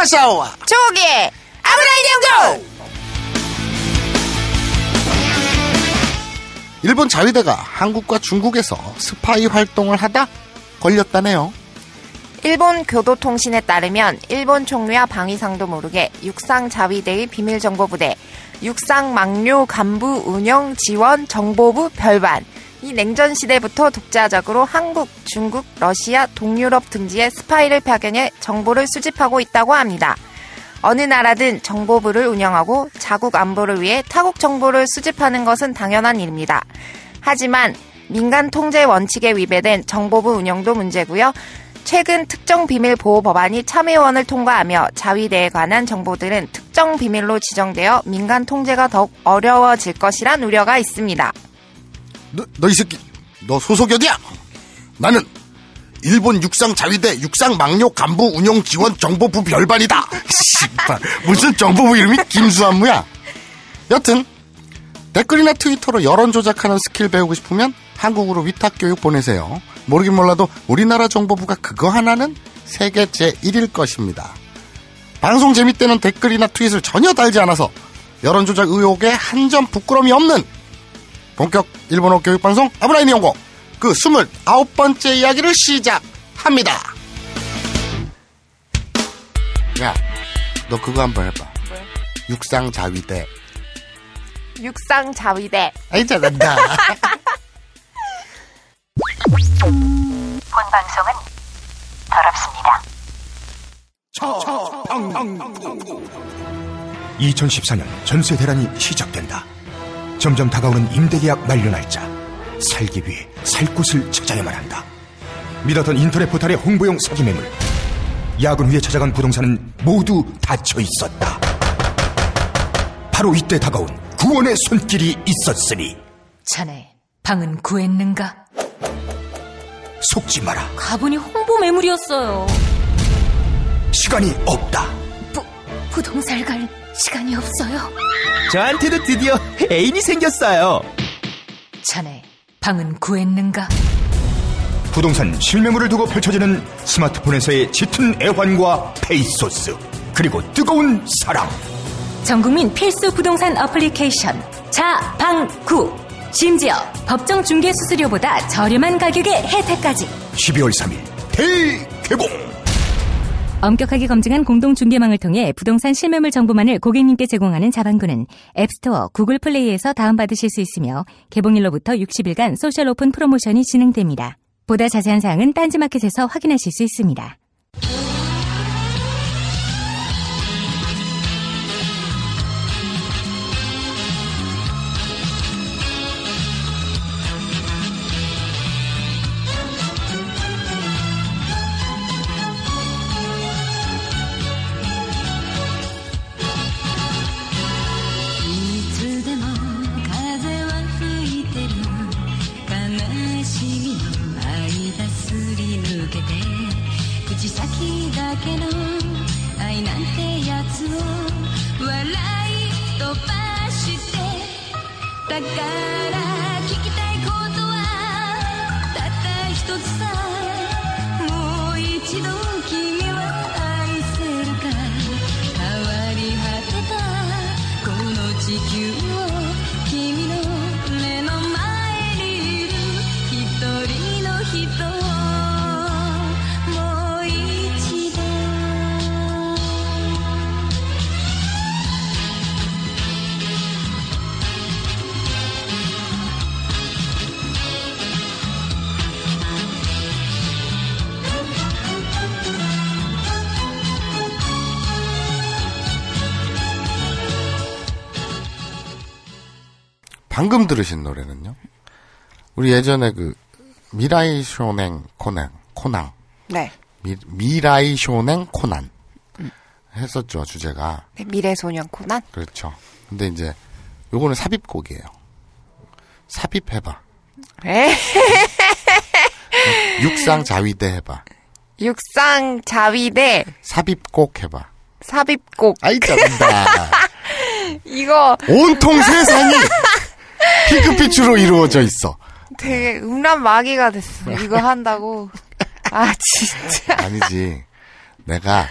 마사오와 조개 아브라 인형도 일본 자위대가 한국과 중국에서 스파이 활동을 하다 걸렸다네요. 일본 교도통신에 따르면 일본 총리와 방위상도 모르게 육상 자위대의 비밀정보부대, 육상 막료 간부 운영 지원 정보부 별반, 이 냉전 시대부터 독자적으로 한국, 중국, 러시아, 동유럽 등지에 스파이를 파견해 정보를 수집하고 있다고 합니다. 어느 나라든 정보부를 운영하고 자국 안보를 위해 타국 정보를 수집하는 것은 당연한 일입니다. 하지만 민간 통제 원칙에 위배된 정보부 운영도 문제고요. 최근 특정 비밀 보호 법안이 참의원을 통과하며 자위대에 관한 정보들은 특정 비밀로 지정되어 민간 통제가 더욱 어려워질 것이란 우려가 있습니다. 너, 너 이 새끼, 너 소속이 어디야? 나는 일본 육상 자위대 육상 망료 간부 운영 지원 정보부 별반이다. 씨발, 무슨 정보부 이름이 김수한무야? 여튼 댓글이나 트위터로 여론 조작하는 스킬 배우고 싶으면 한국으로 위탁 교육 보내세요. 모르긴 몰라도 우리나라 정보부가 그거 하나는 세계 제1일 것입니다. 방송 재밌대는 댓글이나 트윗을 전혀 달지 않아서 여론 조작 의혹에 한 점부끄러움이 없는 본격 일본어 교육 방송 아브라인 연고 그 29번째 이야기를 시작합니다. 야, 너 그거 한번 해봐. 뭐 육상 자위대. 육상 자위대. 아이 잘한다. 본 방송은 더럽습니다. 2014년 전세 대란이 시작된다. 점점 다가오는 임대계약 만료 날짜. 살기 위해 살 곳을 찾아야만 한다. 믿었던 인터넷 포털의 홍보용 사기 매물. 야근 후에 찾아간 부동산은 모두 닫혀 있었다. 바로 이때 다가온 구원의 손길이 있었으니. 자네, 방은 구했는가? 속지 마라. 가보니 홍보 매물이었어요. 시간이 없다. 부동산 갈 시간이 없어요. 저한테도 드디어 애인이 생겼어요. 자네 방은 구했는가? 부동산 실명물을 두고 펼쳐지는 스마트폰에서의 짙은 애환과 페이소스 그리고 뜨거운 사랑 전국민 필수 부동산 어플리케이션 자방구 심지어 법정 중개 수수료보다 저렴한 가격의 혜택까지 12월 3일 대개봉 엄격하게 검증한 공동 중개망을 통해 부동산 실매물 정보만을 고객님께 제공하는 자방구는 앱스토어, 구글 플레이에서 다운받으실 수 있으며 개봉일로부터 60일간 소셜 오픈 프로모션이 진행됩니다. 보다 자세한 사항은 딴지마켓에서 확인하실 수 있습니다. 방금 들으신 노래는요? 우리 예전에 그 미라이 쇼냉 코난 코난 네 미, 라이 쇼냉 코난 했었죠 주제가 네, 미래 소년 코난 그렇죠 근데 이제 요거는 삽입곡이에요 삽입해봐 육상 자위대 해봐 육상 자위대 삽입곡 해봐 삽입곡 아이 짜증다 이거 온통 세상이 핑크빛으로 이루어져 있어. 되게 음란 마귀가 됐어. 이거 한다고. 아 진짜. 아니지. 내가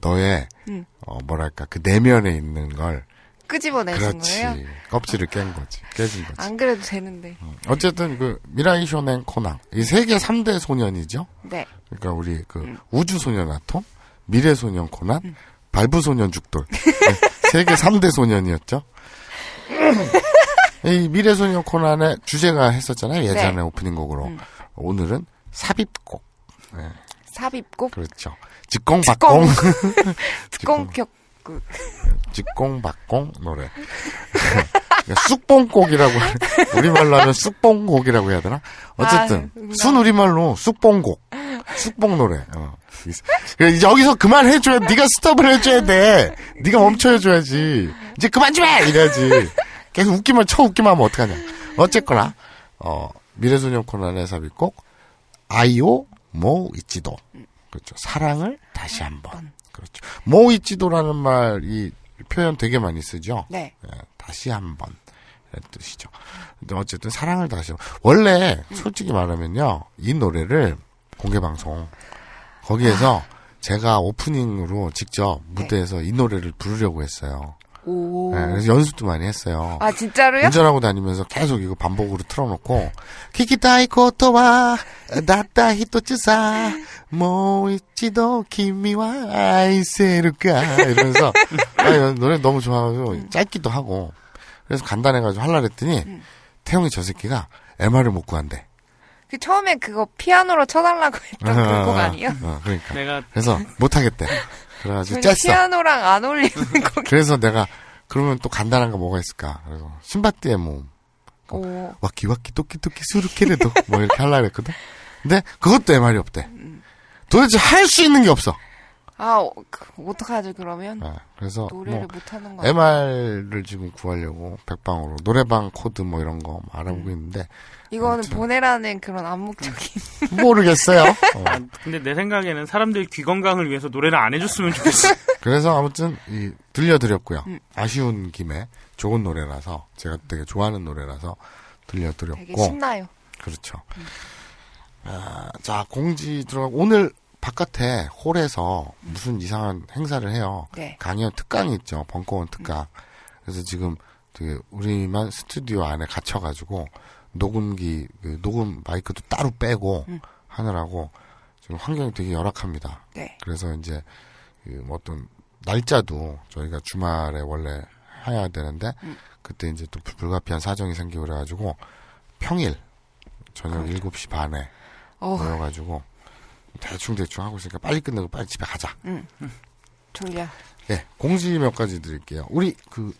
너의 어, 뭐랄까 그 내면에 있는 걸 끄집어내는 그렇지. 거예요. 껍질을 깬 거지. 깨진 거지. 안 그래도 되는데. 어. 쨌든그 미라이 쇼넨 코나 이 세계 3대 소년이죠. 네. 그러니까 우리 그 응. 우주 소년 아톰, 미래 소년 코난, 응. 발부 소년 죽돌. 네. 세계 3대 소년이었죠. 이 미래소년 코난의 주제가 했었잖아요. 네. 예전에 네. 오프닝 곡으로. 음. 오늘은 삽입곡. 네. 삽입곡? 그렇죠. 직공박공. 직공격. 직공박공 노래. 쑥봉곡이라고 우리말로 하면 쑥봉곡이라고 해야 되나? 어쨌든 아, 순 우리말로 쑥봉곡, 쑥봉 노래. 어. 여기서 그만 해줘야 네가 스톱을 해줘야 돼. 네가 멈춰줘야지. 이제 그만 좀 해. 이래야지. 계속 웃기만 쳐 웃기만 하면 어떡하냐. 어쨌거나 어 미래소년 코난에서 믿고 아이오 모이지도 그렇죠. 사랑을 다시 한번 음. 그렇죠. 모이지도라는 말이 표현 되게 많이 쓰죠. 네. 예, 다시 한번 뜻이죠. 근데 어쨌든 사랑을 다시 원래 솔직히 말하면요 이 노래를 공개 방송 거기에서 아. 제가 오프닝으로 직접 무대에서 네. 이 노래를 부르려고 했어요. 오. 네, 그래서 연습도 많이 했어요. 아 진짜로요? 운전하고 다니면서 계속 이거 반복으로 틀어놓고 키키타이코토와 나따 히토츠사 모이치도 키미와 아이세루까 이러면서 아, 노래 너무 좋아가지고 짧기도 하고 그래서 간단해가지고 할라 그랬더니 음. 태용이 저 새끼가 MR을 못 구한대. 그 처음에 그거 피아노로 쳐달라고 했던 아, 그곡 아니에요? 아, 그러니까. 내가... 그래서 못하겠대. 그래가지고 짰어. 피아노랑 안 어울리는 거. 그래서 내가 그러면 또 간단한 거 뭐가 있을까? 그래서 신밧드의 몸. 뭐 오. 와키 와키 토끼 토끼 수르케레도 뭐 이렇게 할라 그랬거든. 근데 그것도 애 말이 없대. 음. 도대체 할 수 있는 게 없어. 아, 어, 그, 어떡하지, 그러면? 네, 그래서. 노래를 뭐, 못하는 거. MR을 지금 구하려고, 백방으로. 노래방 코드 뭐 이런 거 뭐 알아보고 음. 있는데, 이거는 보내라는 그런 암묵적인. 음. 모르겠어요. 어. 아, 근데 내 생각에는 사람들 귀 건강을 위해서 노래를 안 해줬으면 좋겠어. 그래서 아무튼 이, 들려드렸고요. 음. 아쉬운 김에 좋은 노래라서 제가 되게 좋아하는 노래라서 들려드렸고. 되게 신나요. 그렇죠. 음. 아, 자 공지 들어가 오늘 바깥에 홀에서 음. 무슨 이상한 행사를 해요. 네. 강연 특강이 있죠. 벙커원 특강. 음. 그래서 지금 되게 우리만 스튜디오 안에 갇혀가지고 녹음기 그 녹음 마이크도 따로 빼고 음. 하느라고 지금 환경이 되게 열악합니다. 네. 그래서 이제 그 어떤 날짜도 저희가 주말에 원래 해야 되는데 음. 그때 이제 또 불가피한 사정이 생기고 그래가지고 평일 저녁 그렇죠. 7시 반에 어. 모여가지고 대충 대충 하고 있으니까 빨리 끝내고 빨리 집에 가자. 응. 응. 졸려. 네, 예, 공지 몇 가지 드릴게요. 우리 그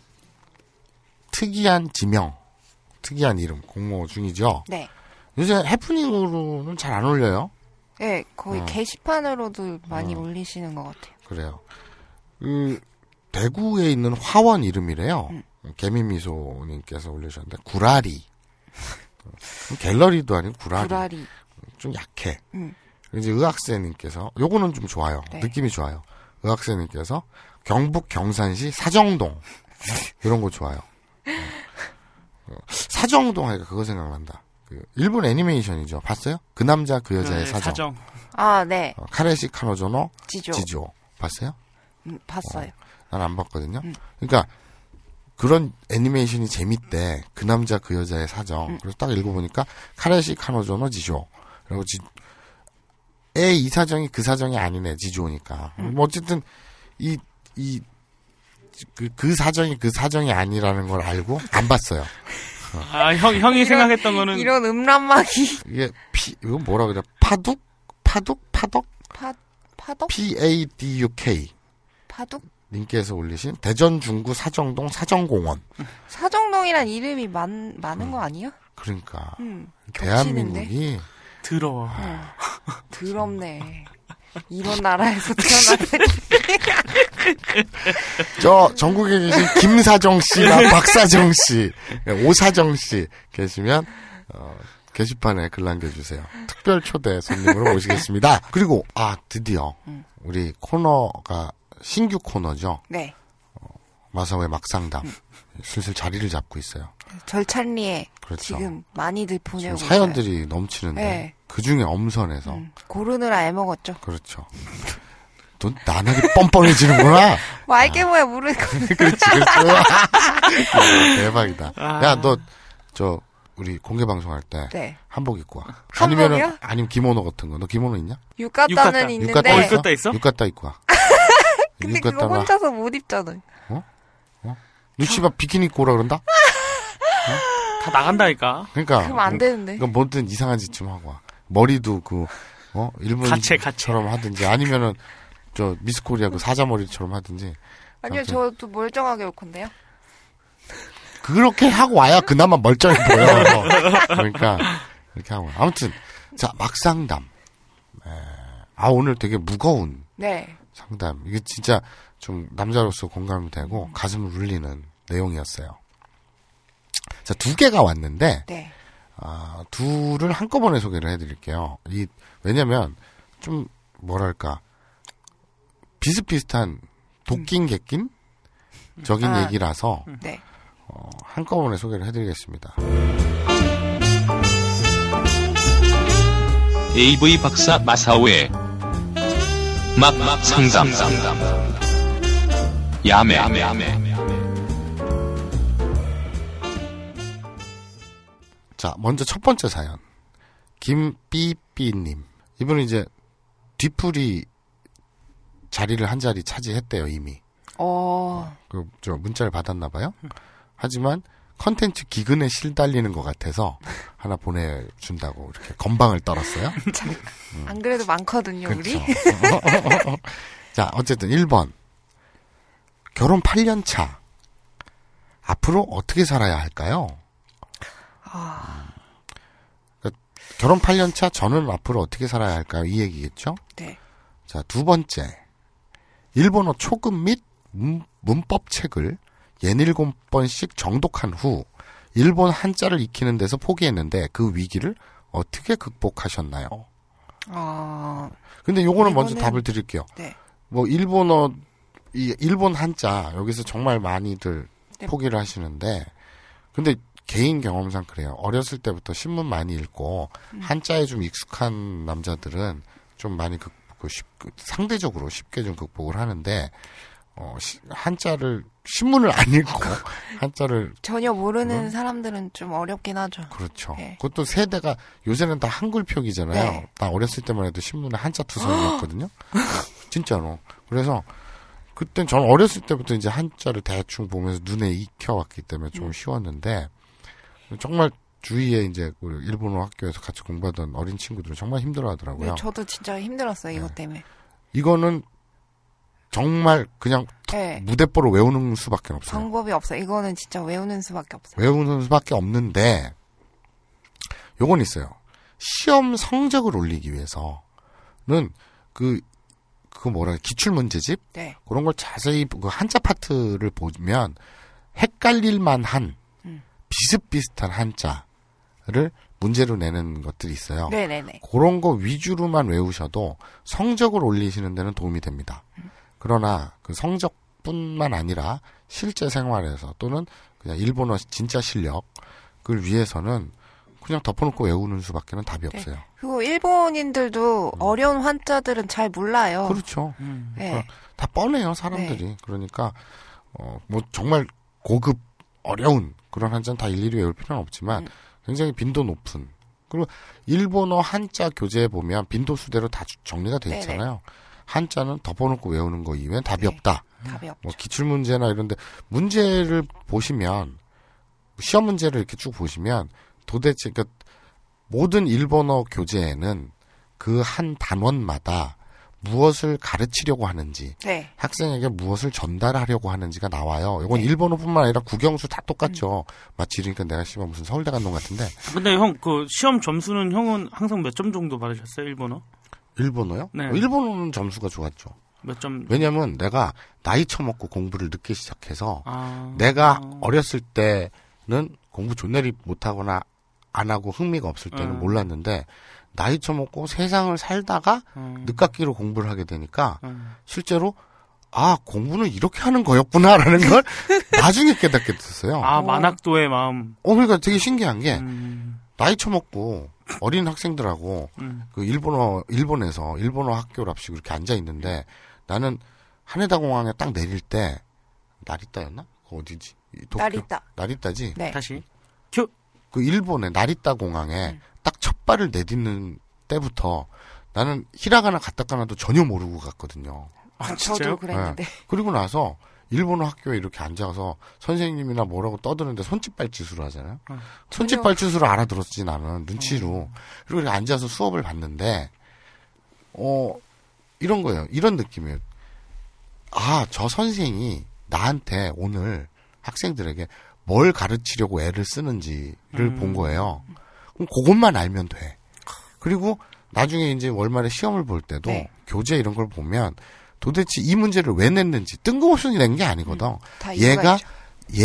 특이한 지명 특이한 이름 공모 중이죠. 네. 요새 해프닝으로는 잘 안 올려요. 네, 거의 어. 게시판으로도 많이 어. 올리시는 것 같아요. 그래요. 그 대구에 있는 화원 이름이래요. 음. 개미미소님께서 올리셨는데 구라리. 어, 갤러리도 아니고 구라리. 구라리. 좀 약해. 음. 이제 의학생님께서 요거는 좀 좋아요. 네. 느낌이 좋아요. 의학생님께서 경북 경산시 사정동 이런 거 좋아요. 어. 어. 사정동 하니까 그거 생각난다. 그 일본 애니메이션이죠. 봤어요? 그 남자 그 여자의 네, 사정. 사정. 아 네. 어, 카레시 카노조노 지조. 지조. 봤어요? 음, 봤어요. 어, 난안 봤거든요. 음. 그러니까 그런 애니메이션이 재밌대. 그 남자 그 여자의 사정. 음. 그래서 딱 읽어보니까 카레시 카노조노 지조. 그리고 지, 에, 이 사정이 그 사정이 아니네 지조니까. 음. 뭐 어쨌든 이 이 그, 그 사정이 그 사정이 아니라는 걸 알고 안 봤어요. 아, 형, 형이 이런, 생각했던 거는. 이런 음란마귀. 이게, 피, 이건 뭐라 그래? 파둑? 파둑? 파덕? 파, 파덕? P-A-D-U-K. 파둑? 님께서 올리신 대전 중구 사정동 사정공원. 사정동이란 이름이 많, 많은 음. 거 아니야? 그러니까. 음, 대한민국이. 더러워. 아, 더럽네. 이런 나라에서 태어났다니. 저 전국에 계신 김사정 씨나 박사정 씨, 오사정 씨 계시면 어, 게시판에 글 남겨주세요. 특별 초대 손님으로 모시겠습니다. 그리고 아 드디어 우리 코너가 신규 코너죠. 네. 어, 마사오의 막상담 음. 슬슬 자리를 잡고 있어요. 절찬리에 그렇죠. 지금 많이들 보내고 지금 사연들이 넘치는데. 네. 그 중에 엄선해서. 음, 고르느라 애먹었죠. 그렇죠. 넌나나게 뻔뻔해지는구나. 뭐 알게 뭐야 모르는 거. 그렇지, 그렇지. 야, 대박이다. 아... 야, 너 저 우리 공개 방송할 때 네. 한복 입고 와. 아니면은 한복이요? 아니면 기모노 같은 거. 너 기모노 있냐? 유가따는 있는데. 유가따 있어? 유가따, 있어? 유가따 입고 와. 근데 그거 혼자서 못 입잖아. 어? 어? 눈치밥 비키니 입고 오라 그런다? 어? 다 나간다니까. 그러니까. 그럼 안 되는데. 그럼 뭐든 이상한 짓 좀 하고 와. 머리도 그, 어? 일본처럼 하든지 아니면은 저 미스코리아 그 사자머리처럼 하든지. 아니요, 저도 멀쩡하게 올 건데요. 그렇게 하고 와야 그나마 멀쩡해 보여. 그러니까 이렇게 하고 아무튼 자 막상담. 에, 아 오늘 되게 무거운 네. 상담. 이게 진짜 좀 남자로서 공감이 되고 가슴을 울리는 내용이었어요. 자두 개가 왔는데 네. 아, 둘을 한꺼번에 소개를 해드릴게요. 이, 왜냐면, 좀, 뭐랄까, 비슷비슷한 도낀, 객낀? 적인 아, 얘기라서, 네. 어, 한꺼번에 소개를 해드리겠습니다. AV 박사 마사오의 막막 상담. 야매. 야매. 자, 먼저 첫 번째 사연. 김삐삐님. 이분은 이제 뒤풀이 자리를 한 자리 차지했대요, 이미. 어. 그, 저, 문자를 받았나봐요. 하지만, 컨텐츠 기근에 실달리는 것 같아서 하나 보내준다고 이렇게 건방을 떨었어요. 음. 안 그래도 많거든요, 그쵸. 우리. 그렇죠. 자, 어쨌든 1번. 결혼 8년 차. 앞으로 어떻게 살아야 할까요? 아. 그러니까 결혼 8년 차 저는 앞으로 어떻게 살아야 할까요? 이 얘기겠죠? 네. 자, 두 번째. 일본어 초급 및 문법 책을 예닐곱 번씩 정독한 후 일본 한자를 익히는 데서 포기했는데 그 위기를 어떻게 극복하셨나요? 아. 근데 요거는 이거는... 먼저 답을 드릴게요. 네. 뭐 일본어 이 일본 한자 여기서 정말 많이들 네. 포기를 하시는데 근데 개인 경험상 그래요. 어렸을 때부터 신문 많이 읽고 음. 한자에 좀 익숙한 남자들은 좀 많이 극, 그 쉽, 그 상대적으로 쉽게 좀 극복을 하는데 어, 시, 한자를 신문을 안 읽고 한자를 전혀 모르는 음? 사람들은 좀 어렵긴 하죠. 그렇죠. 네. 그것도 세대가 요새는 다 한글 표기잖아요. 네. 나 어렸을 때만 해도 신문에 한자 투성이었거든요. 진짜로. 그래서 그땐 전 어렸을 때부터 이제 한자를 대충 보면서 눈에 익혀왔기 때문에 좀 음. 쉬웠는데 정말 주위에 이제 우 그 일본어 학교에서 같이 공부하던 어린 친구들은 정말 힘들어하더라고요. 네, 저도 진짜 힘들었어요 이것 네. 때문에. 이거는 정말 그냥 네. 무대뽀로 외우는 수밖에 없어요. 방법이 없어. 이거는 진짜 외우는 수밖에 없어요. 외우는 수밖에 없는데 요건 있어요. 시험 성적을 올리기 위해서는 그그 그 뭐라 기출 문제집 네. 그런 걸 자세히 그 한자 파트를 보면 헷갈릴 만한 비슷비슷한 한자를 문제로 내는 것들이 있어요. 네네네. 그런 거 위주로만 외우셔도 성적을 올리시는 데는 도움이 됩니다. 그러나 그 성적뿐만 아니라 실제 생활에서 또는 그냥 일본어 진짜 실력을 위해서는 그냥 덮어놓고 외우는 수밖에는 답이 네. 없어요. 그리고 일본인들도 음. 어려운 환자들은 잘 몰라요. 그렇죠. 음. 네. 그러니까 네. 다 뻔해요 사람들이. 네. 그러니까 어, 뭐 정말 고급 어려운 그런 한자는 다 일일이 외울 필요는 없지만 음. 굉장히 빈도 높은 그리고 일본어 한자 교재에 보면 빈도 수대로 다 정리가 돼 있잖아요. 네네. 한자는 덮어놓고 외우는 거 이외엔 답이 네. 없다. 답이 없죠. 뭐 기출 문제나 이런데 문제를 보시면 시험 문제를 이렇게 쭉 보시면 도대체 그러니까 모든 일본어 교재에는 그 한 단원마다 무엇을 가르치려고 하는지 네. 학생에게 무엇을 전달하려고 하는지가 나와요. 이건 네. 일본어뿐만 아니라 국영수 다 똑같죠. 음. 마치 그러니까 내가 씨발 무슨 서울대 간놈 같은데. 근데 형 그 시험 점수는 형은 항상 몇 점 정도 받으셨어요 일본어? 일본어요? 네. 어, 일본어는 점수가 좋았죠. 몇 점? 왜냐면 내가 나이 처먹고 공부를 늦게 시작해서 아... 내가 어렸을 때는 공부 존내리 못하거나 안 하고 흥미가 없을 때는 음. 몰랐는데 나이 처먹고 세상을 살다가 음. 늦깎이로 공부를 하게 되니까 음. 실제로 아 공부는 이렇게 하는 거였구나라는 걸 나중에 깨닫게 됐어요. 아 만학도의 마음. 어 그러니까 되게 신기한 게 음. 나이 처먹고 어린 학생들하고 음. 그 일본어 일본에서 일본어 학교랍시고 이렇게 앉아 있는데 나는 하네다 공항에 딱 내릴 때 나리따였나? 그 어디지? 도쿄. 나리따. 나리따지. 네. 다시. 그 일본의 나리따 공항에 네. 첫발을 내딛는 때부터 나는 히라가나 가타카나도 전혀 모르고 갔거든요. 아, 저도 그랬는데. 네. 그리고 나서 일본어 학교에 이렇게 앉아서 선생님이나 뭐라고 떠드는데 손짓발짓으로 하잖아요. 어, 손짓발짓으로 알아들었지 나는 눈치로. 어. 그리고 이렇게 앉아서 수업을 받는데 어 이런 거예요. 이런 느낌이에요. 아, 저 선생이 나한테 오늘 학생들에게 뭘 가르치려고 애를 쓰는지를 음. 본 거예요. 그럼 그것만 알면 돼. 그리고 나중에 이제 월말에 시험을 볼 때도 네. 교재 이런 걸 보면 도대체 이 문제를 왜 냈는지 뜬금없이 낸 게 아니거든. 음, 얘가 있죠.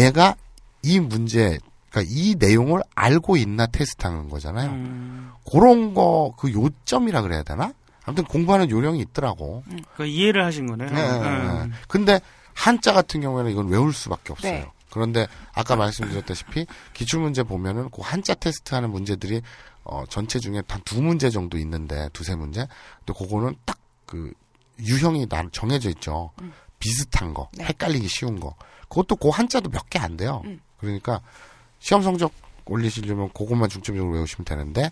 얘가 이 문제 그러니까 이 내용을 알고 있나 테스트하는 거잖아요. 음. 그런 거 그 요점이라 그래야 되나? 아무튼 공부하는 요령이 있더라고. 음. 그 이해를 하신 거네요. 네, 네, 네, 음. 근데 한자 같은 경우에는 이건 외울 수밖에 없어요. 네. 그런데 아까 말씀드렸다시피 기출문제 보면은 그 한자 테스트 하는 문제들이 어, 전체 중에 단 두 문제 정도 있는데 두세 문제. 근데 그거는 딱 그 유형이 난 정해져 있죠. 음. 비슷한 거, 네. 헷갈리기 쉬운 거. 그것도 그 한자도 몇 개 안 돼요. 음. 그러니까 시험 성적 올리시려면 그것만 중점적으로 외우시면 되는데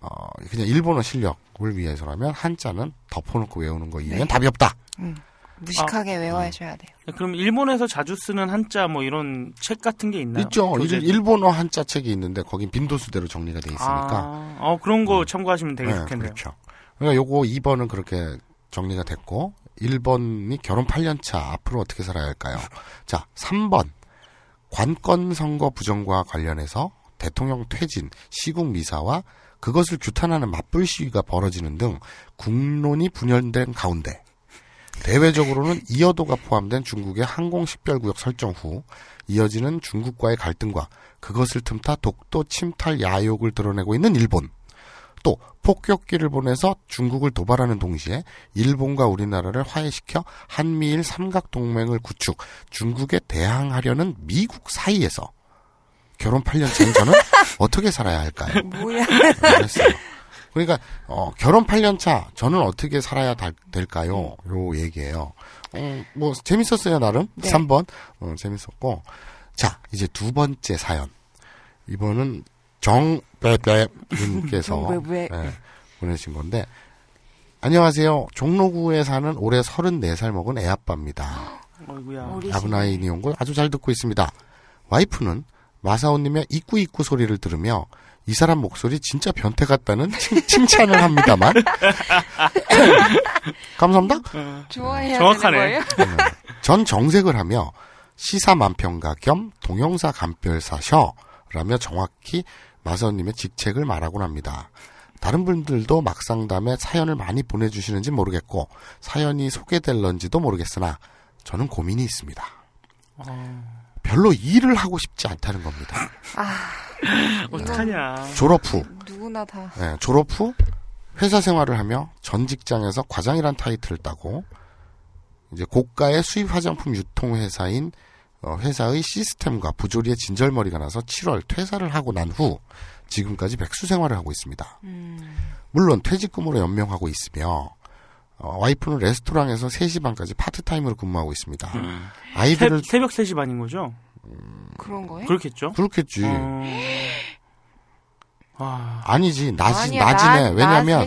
어, 그냥 일본어 실력을 위해서라면 한자는 덮어놓고 외우는 거이면 네. 답이 없다. 음. 무식하게 아, 외워줘야 돼요. 네, 그럼 일본에서 자주 쓰는 한자 뭐 이런 책 같은 게 있나요? 있죠. 교재 일본어 한자 책이 있는데 거긴 빈도수대로 정리가 돼 있으니까. 아, 어, 그런 거 음. 참고하시면 되게 네, 좋겠네요. 그렇죠. 그러니까 요거 2번은 그렇게 정리가 됐고 1번이 결혼 8년 차 앞으로 어떻게 살아야 할까요? 자, 3번. 관건 선거 부정과 관련해서 대통령 퇴진, 시국 미사와 그것을 규탄하는 맞불 시위가 벌어지는 등 국론이 분열된 가운데 대외적으로는 이어도가 포함된 중국의 항공식별구역 설정 후 이어지는 중국과의 갈등과 그것을 틈타 독도 침탈 야욕을 드러내고 있는 일본. 또 폭격기를 보내서 중국을 도발하는 동시에 일본과 우리나라를 화해시켜 한미일 삼각 동맹을 구축, 중국에 대항하려는 미국 사이에서 결혼 8년 전인 저는 어떻게 살아야 할까요? 뭐야? 그러니까 어, 결혼 8년 차 저는 어떻게 살아야 다, 될까요? 요 얘기예요. 어, 네. 뭐 재밌었어요 나름. 네. 3번 어, 재밌었고 자 이제 두 번째 사연 이번은 정빼빼님께서 네, 예, 보내신 건데 안녕하세요. 종로구에 사는 올해 34살 먹은 애아빠입니다. 이구야 아브나이 니온골 아주 잘 듣고 있습니다. 와이프는 마사오님의 입구 입구 소리를 들으며 이 사람 목소리 진짜 변태 같다는 칭, 찬을 합니다만. 감사합니다. 좋아해야 정확하네. 네. 전 정색을 하며 시사 만평가 겸 동영사 간별사셔 라며 정확히 마선님의 직책을 말하곤 합니다. 다른 분들도 막상담에 사연을 많이 보내주시는지 모르겠고 사연이 소개될런지도 모르겠으나 저는 고민이 있습니다. 어... 별로 일을 하고 싶지 않다는 겁니다. 아... 어떡하냐. 졸업 후. 누구나 다. 네, 졸업 후 회사 생활을 하며 전 직장에서 과장이란 타이틀을 따고 이제 고가의 수입 화장품 유통 회사인 어, 회사의 시스템과 부조리에 진절머리가 나서 7월 퇴사를 하고 난 후 지금까지 백수 생활을 하고 있습니다. 음. 물론 퇴직금으로 연명하고 있으며 어, 와이프는 레스토랑에서 3시 반까지 파트타임으로 근무하고 있습니다. 음. 아이들을 새, 벽 3시 반인 거죠? 그런 거예요? 그렇겠죠. 그렇겠지. 어... 아... 니지 낮이 아니야, 낮이네 낮, 왜냐면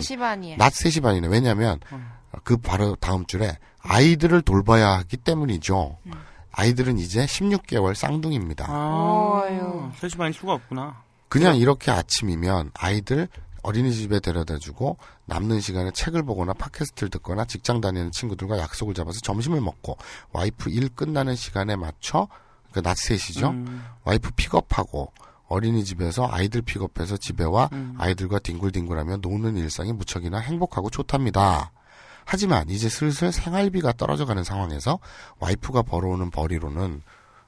낮 3시 반이네 왜냐면 음. 그 바로 다음 주에 아이들을 돌봐야 하기 때문이죠. 음. 아이들은 이제 16개월 쌍둥이입니다. 아, 유 3시 반일 수가 없구나. 그냥 이렇게 아침이면 아이들 어린이집에 데려다주고 남는 시간에 책을 보거나 팟캐스트를 듣거나 직장 다니는 친구들과 약속을 잡아서 점심을 먹고 와이프 일 끝나는 시간에 맞춰 그러니까 낮 3시죠. 음. 와이프 픽업하고 어린이집에서 아이들 픽업해서 집에 와 음. 아이들과 뒹굴뒹굴하며 노는 일상이 무척이나 행복하고 좋답니다. 하지만 이제 슬슬 생활비가 떨어져가는 상황에서 와이프가 벌어오는 벌이로는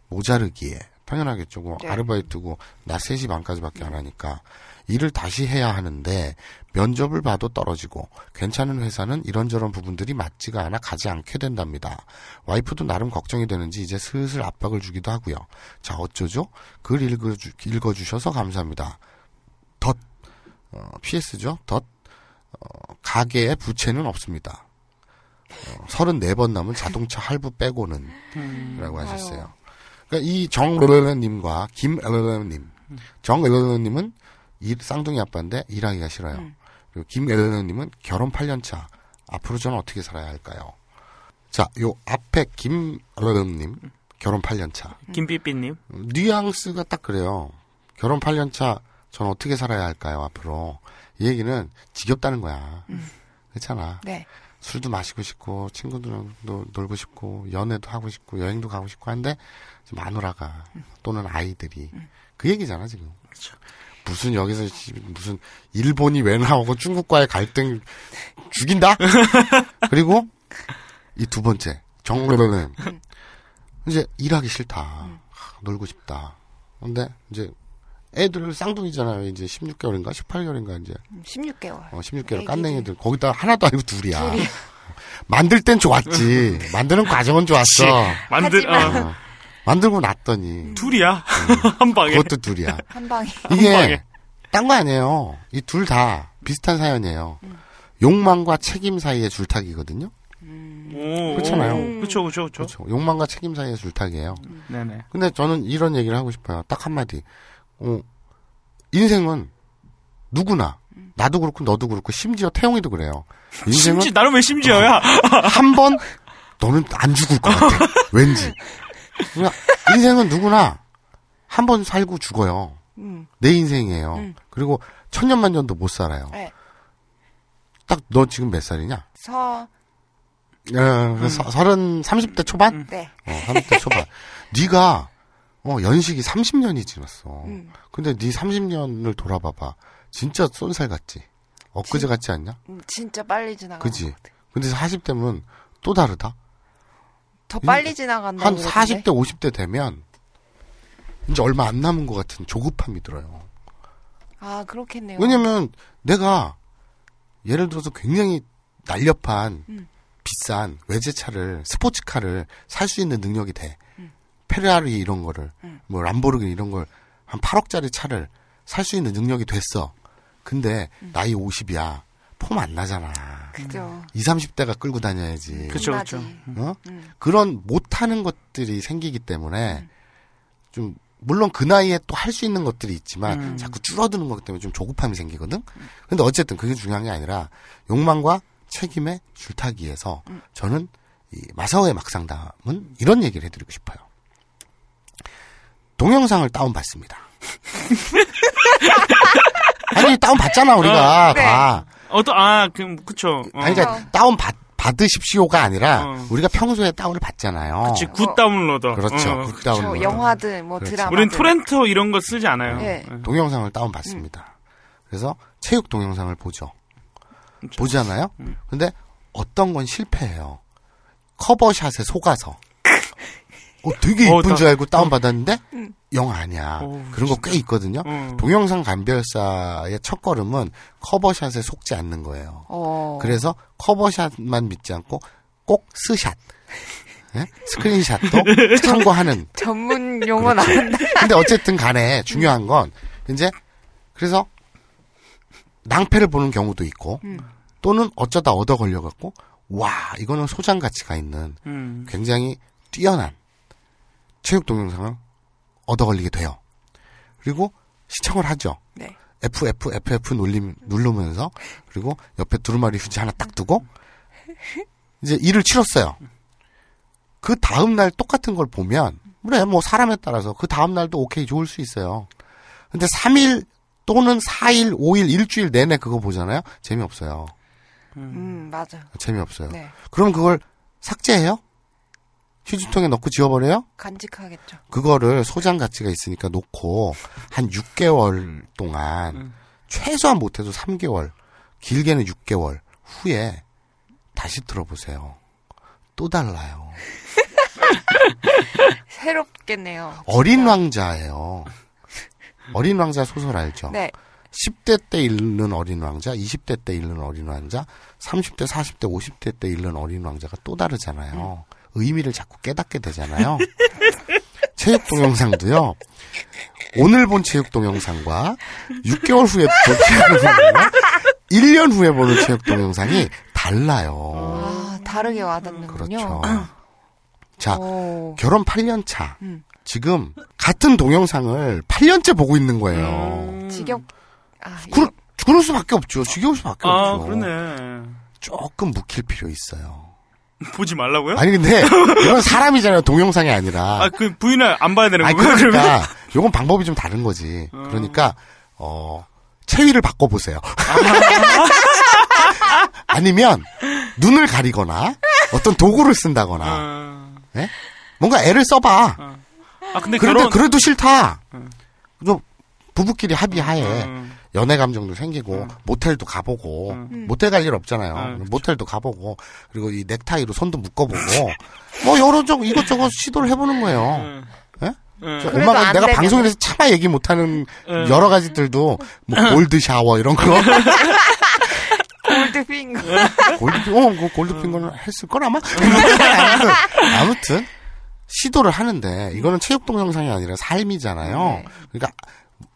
모자르기에 당연하겠죠. 뭐 네. 아르바이트고 낮 3시 반까지밖에 안 하니까 일을 다시 해야 하는데 면접을 봐도 떨어지고 괜찮은 회사는 이런저런 부분들이 맞지가 않아 가지 않게 된답니다. 와이프도 나름 걱정이 되는지 이제 슬슬 압박을 주기도 하고요. 자 어쩌죠? 글 읽어주, 읽어주셔서 감사합니다. 덧 어, PS죠. 덧 어, 가게에 부채는 없습니다. 어, 34번 남은 자동차 할부 빼고는 음, 라고 하셨어요. 그러니까 이 정르르님과 김르르님, 정르르님은 일, 쌍둥이 아빠인데 일하기가 싫어요. 음. 그리고 김애드님은 결혼 8년 차. 앞으로 저는 어떻게 살아야 할까요? 자, 요 앞에 김애드님 결혼 8년 차. 음. 김삐삐님 뉘앙스가 딱 그래요. 결혼 8년 차. 저는 어떻게 살아야 할까요? 앞으로 이 얘기는 지겹다는 거야. 음. 그렇잖아. 네. 술도 마시고 싶고 친구들도 놀고 싶고 연애도 하고 싶고 여행도 가고 싶고 한데 마누라가 음. 또는 아이들이 음. 그 얘기잖아 지금. 그렇죠. 무슨 여기서 무슨 일본이 왜 나오고 중국과의 갈등 죽인다? 그리고 이 두 번째 정글로는 음. 이제 일하기 싫다. 음. 놀고 싶다. 근데 이제 애들 쌍둥이잖아요. 이제 16개월인가 18개월인가 이제 16개월. 음, 어, 16개월 깐냉이들 거기다 하나도 아니고 둘이야. 둘이. 만들 땐 좋았지. 만드는 과정은 좋았어. 만들 어. 어. 만들고 났더니 둘이야 음, 한 방에 그것도 둘이야 한 방에 이게 딴 거 아니에요 이 둘 다 비슷한 사연이에요 음. 욕망과 책임 사이의 줄타기거든요 오, 그렇잖아요. 그렇죠, 그렇죠, 그렇 욕망과 책임 사이의 줄타기예요. 음. 네네. 근데 저는 이런 얘기를 하고 싶어요. 딱 한마디. 어, 인생은 누구나 나도 그렇고 너도 그렇고 심지어 태용이도 그래요. 인생은 심지, 나는 왜 심지어야? 어, 한번 너는 안 죽을 것 같아. 왠지 인생은 누구나 한 번 살고 죽어요. 음. 내 인생이에요. 음. 그리고 천년만 년도 못 살아요. 네. 딱너 지금 몇 살이냐? 서. 어, 그 서른 삼십 대 초반? 음. 네. 어, 30대 초반. 네가 어, 연식이 30년이 지났어. 음. 근데 네 30년을 돌아봐봐. 진짜 쏜살 같지? 엊그제 진, 같지 않냐? 음, 진짜 빨리 지나가. 그지? 근데 40대면 또 다르다? 더 빨리 그러니까 지나간다. 한그 40대, 50대 되면 이제 얼마 안 남은 것 같은 조급함이 들어요. 아, 그렇겠네요. 왜냐면 내가 예를 들어서 굉장히 날렵한 음. 비싼 외제차를 스포츠카를 살 수 있는 능력이 돼. 음. 페라리 이런 거를 음. 뭐 람보르기 이런 걸 한 8억짜리 차를 살 수 있는 능력이 됐어. 근데 음. 나이 50이야. 폼안 나잖아. 그죠. 20, 30대가 끌고 다녀야지. 그죠, 그죠. 음. 어? 음. 그런 못하는 것들이 생기기 때문에 음. 좀, 물론 그 나이에 또 할 수 있는 것들이 있지만 음. 자꾸 줄어드는 것 때문에 좀 조급함이 생기거든? 근데 어쨌든 그게 중요한 게 아니라 욕망과 책임의 줄타기에서 음. 저는 이 마사오의 막상담은 이런 얘기를 해드리고 싶어요. 동영상을 다운받습니다. 아니, 다운받잖아, 우리가. 어, 네. 다. 어떤 아 그럼 그쵸. 어. 아니, 그러니까 다운 받 받으십시오가 아니라 어. 우리가 평소에 다운을 받잖아요. 그치, 렇굿 어. 다운로더. 그렇죠. 어. 굿 다운로더. 영화든 뭐 그렇죠. 드라마. 우린 토렌트 이런 거 쓰지 않아요. 네. 네. 동영상을 다운 받습니다. 음. 그래서 체육 동영상을 보죠. 그렇죠. 보잖아요. 음. 근데 어떤 건 실패해요. 커버샷에 속아서. 어, 되게 어, 이쁜 어, 줄 알고 다운받았는데, 어. 응. 영 아니야. 오, 어, 그런 거 꽤 있거든요. 응. 동영상 감별사의 첫 걸음은 커버샷에 속지 않는 거예요. 어. 그래서 커버샷만 믿지 않고 꼭 스샷. 네? 스크린샷도 참고하는. 전문 용어 그렇죠. 나온다. 근데 어쨌든 간에 중요한 건, 이제, 그래서, 낭패를 보는 경우도 있고, 음. 또는 어쩌다 얻어 걸려갖고, 와, 이거는 소장 가치가 있는, 음. 굉장히 뛰어난, 체육 동영상을 얻어 걸리게 돼요. 그리고 시청을 하죠. 네. F F F F 눌림 누르면서 그리고 옆에 두루마리 휴지 하나 딱 두고 이제 일을 치렀어요. 그 다음 날 똑같은 걸 보면 그래 뭐 사람에 따라서 그 다음 날도 오케이 좋을 수 있어요. 근데 3일 또는 4일, 5일, 일주일 내내 그거 보잖아요. 재미없어요. 음, 맞아. 재미없어요. 네. 그럼 그걸 삭제해요? 휴지통에 넣고 지워버려요? 간직하겠죠. 그거를 소장 가치가 있으니까 놓고 한 6개월 동안 음. 최소한 못해도 3개월, 길게는 6개월 후에 다시 들어보세요. 또 달라요. 새롭겠네요. 진짜. 어린 왕자예요. 어린 왕자 소설 알죠? 네. 10대 때 읽는 어린 왕자, 20대 때 읽는 어린 왕자, 30대, 40대, 50대 때 읽는 어린 왕자가 또 다르잖아요. 음. 의미를 자꾸 깨닫게 되잖아요. 체육 동영상도요. 오늘 본 체육 동영상과 6개월 후에 본 체육 동영상과 1년 후에 보는 체육 동영상이 달라요. 아, 다르게 와닿는군요. 그렇죠. 아. 자, 오. 결혼 8년 차. 음. 지금 같은 동영상을 8년째 보고 있는 거예요. 음. 지겹. 아, 그럴, 그럴 수밖에 없죠. 지겨울 수밖에 아, 없죠. 그러네. 조금 묵힐 필요 있어요. 보지 말라고요? 아니 근데 이건 사람이잖아요. 동영상이 아니라. 아그 부인을 안 봐야 되는 거예요? 그러니까 요건 방법이 좀 다른 거지. 어... 그러니까 어 체위를 바꿔 보세요. 아니면 눈을 가리거나 어떤 도구를 쓴다거나. 어... 네? 뭔가 애를 써봐. 어... 아 근데 그런데 결혼... 그래도 싫다. 어. 좀 부부끼리 합의하에. 음... 연애 감정도 생기고 음. 모텔도 가보고 음. 음. 모텔 갈 일 없잖아요. 아, 모텔도 가보고 그리고 이 넥타이로 손도 묶어보고 뭐 여러 좀 이것저것 시도를 해보는 거예요. 음. 예? 엄마가 내가 방송에서 차마 얘기 못하는 여러 가지들도 뭐 골드 샤워 이런 거. 골드핑거. 골드 어, 그 골드핑거는 했을 걸 아마. 아무튼 시도를 하는데 이거는 체육 동영상이 아니라 삶이잖아요. 네. 그러니까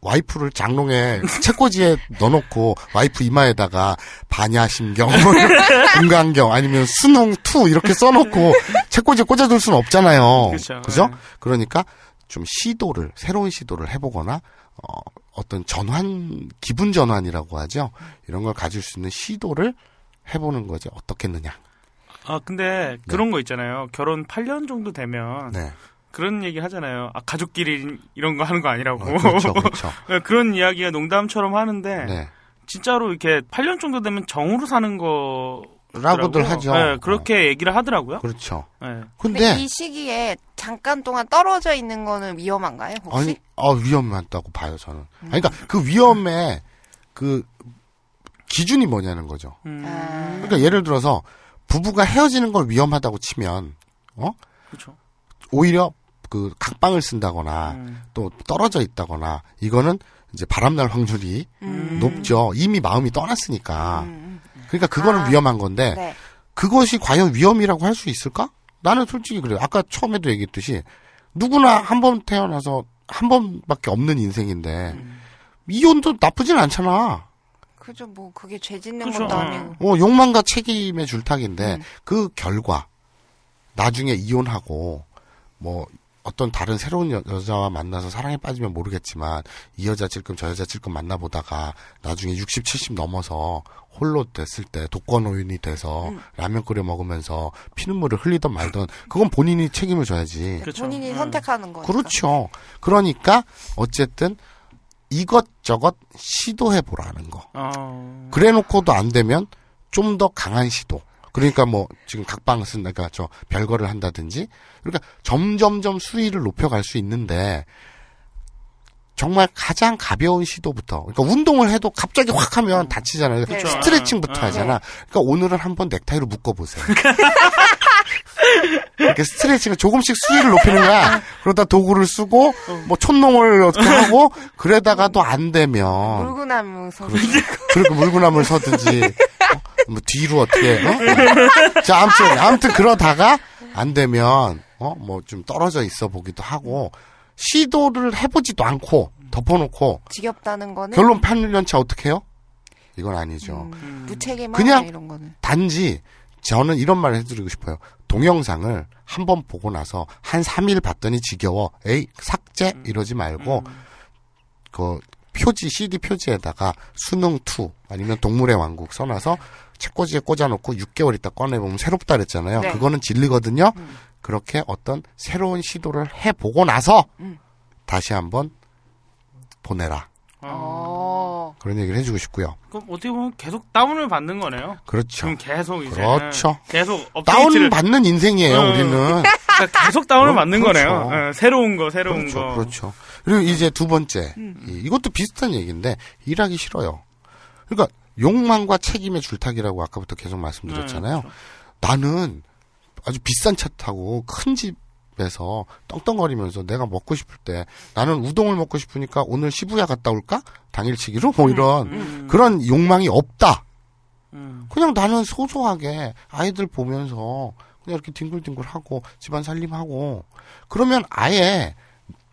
와이프를 장롱에 책꽂이에 넣어놓고 와이프 이마에다가 반야심경, 뭐 금강경 아니면 순홍투 이렇게 써놓고 책꽂이에 꽂아둘 수는 없잖아요. 그죠 그죠? 네. 그러니까 좀 시도를 새로운 시도를 해보거나 어, 어떤 전환 기분 전환이라고 하죠. 이런 걸 가질 수 있는 시도를 해보는 거지 어떻겠느냐. 아 근데 네. 그런 네. 거 있잖아요. 결혼 8년 정도 되면. 네. 그런 얘기 하잖아요. 아, 가족끼리 이런 거 하는 거 아니라고. 어, 그렇죠, 그렇죠. 네, 그런 이야기가 농담처럼 하는데 네. 진짜로 이렇게 8년 정도 되면 정으로 사는 거 라고들 하죠. 네, 그렇게 어. 얘기를 하더라고요. 그렇죠. 네. 근데, 근데, 이 시기에 잠깐 동안 떨어져 있는 거는 위험한가요? 혹시? 아니, 어, 위험하다고 봐요 저는. 음. 아니, 그러니까 그 위험의 그 기준이 뭐냐는 거죠. 음. 아. 그러니까 예를 들어서 부부가 헤어지는 걸 위험하다고 치면, 어? 그렇죠. 오히려 그 각방을 쓴다거나 음. 또 떨어져 있다거나 이거는 이제 바람날 확률이 음. 높죠. 이미 마음이 떠났으니까. 음. 음, 음. 그러니까 그거는 아. 위험한 건데 네. 그것이 과연 위험이라고 할 수 있을까? 나는 솔직히 그래요. 아까 처음에도 얘기했듯이 누구나 한 번 태어나서 한 번밖에 없는 인생인데 음. 이혼도 나쁘진 않잖아. 그죠, 뭐, 그게 죄 짓는 그죠. 것도 네. 아니고. 어, 욕망과 책임의 줄타기인데, 음. 그 결과, 나중에 이혼하고, 뭐, 어떤 다른 새로운 여, 자와 만나서 사랑에 빠지면 모르겠지만 이 여자 질끔저 여자 질끔 만나보다가 나중에 60, 70 넘어서 홀로 됐을 때 독거노인이 돼서 음. 라면 끓여 먹으면서 피눈물을 흘리던 말던 그건 본인이 책임을 져야지. 그렇죠. 본인이 음. 선택하는 거니까. 그렇죠. 그러니까 어쨌든 이것저것 시도해 보라는 거. 어... 그래놓고도 안 되면 좀 더 강한 시도. 그러니까 뭐 지금 각방 쓴 그러니까 저 별거를 한다든지 그러니까 점점점 수위를 높여갈 수 있는데 정말 가장 가벼운 시도부터 그러니까 운동을 해도 갑자기 확 하면 다치잖아요. 네. 그렇죠. 스트레칭부터 아, 하잖아. 그러니까 오늘은 한번 넥타이로 묶어 보세요. 이렇게 스트레칭을 조금씩 수위를 높이는 거야. 그러다 도구를 쓰고 뭐촛농을 어떻게 하고 그러다가도 안 되면 물구나무 서든지 그리고 그러니까 물구나무 서든지 뭐 뒤로 어떻게 어? 자 아무튼 아무튼 그러다가 안 되면 어뭐 좀 떨어져 있어 보기도 하고 시도를 해보지도 않고 덮어놓고 지겹다는 거는 결론 8년차 어떻게 해요? 이건 아니죠. 음, 음, 무책임한 그냥 이런 거는. 단지 저는 이런 말을 해드리고 싶어요. 동영상을 한 번 보고 나서 한 3일 봤더니 지겨워. 에이 삭제 음, 이러지 말고 음. 그 표지 CD 표지에다가 수능 2 아니면 동물의 왕국 써놔서 책꽂이에 꽂아놓고 6개월 있다 꺼내보면 새롭다 그랬잖아요. 네. 그거는 진리거든요. 음. 그렇게 어떤 새로운 시도를 해보고 나서 음. 다시 한번 보내라. 아. 어. 그런 얘기를 해주고 싶고요. 그럼 어떻게 보면 계속 다운을 받는 거네요. 그렇죠. 계속 이제 그렇죠. 계속 다운 받는 인생이에요. 음. 우리는 그러니까 계속 다운을 그 받는 그렇죠. 거네요. 예, 네, 새로운 거, 새로운 그렇죠, 거. 그렇죠. 그리고 이제 두 번째 음. 이것도 비슷한 얘기인데 일하기 싫어요. 그러니까 욕망과 책임의 줄타기라고 아까부터 계속 말씀드렸잖아요. 네, 그렇죠. 나는 아주 비싼 차 타고 큰 집에서 떵떵거리면서 내가 먹고 싶을 때 나는 우동을 먹고 싶으니까 오늘 시부야 갔다 올까? 당일치기로? 뭐 음, 이런 음, 음, 그런 욕망이 없다. 음. 그냥 나는 소소하게 아이들 보면서 그냥 이렇게 뒹굴뒹굴하고 집안 살림하고 그러면 아예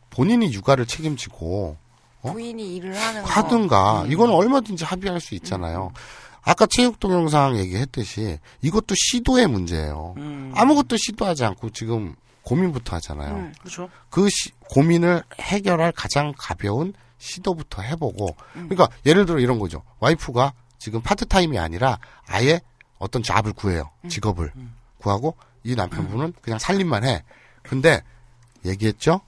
본인이 육아를 책임지고 어? 부인이 일을 하는 하든가 음. 이건 얼마든지 합의할 수 있잖아요. 음. 아까 체육 동영상 얘기했듯이 이것도 시도의 문제예요. 음. 아무것도 시도하지 않고 지금 고민부터 하잖아요. 음. 그렇죠. 그 시, 고민을 해결할 가장 가벼운 시도부터 해보고 그러니까 예를 들어 이런 거죠. 와이프가 지금 파트타임이 아니라 아예 어떤 잡을 구해요. 직업을 음, 음. 구하고 이 남편분은 음. 그냥 살림만 해. 근데 얘기했죠?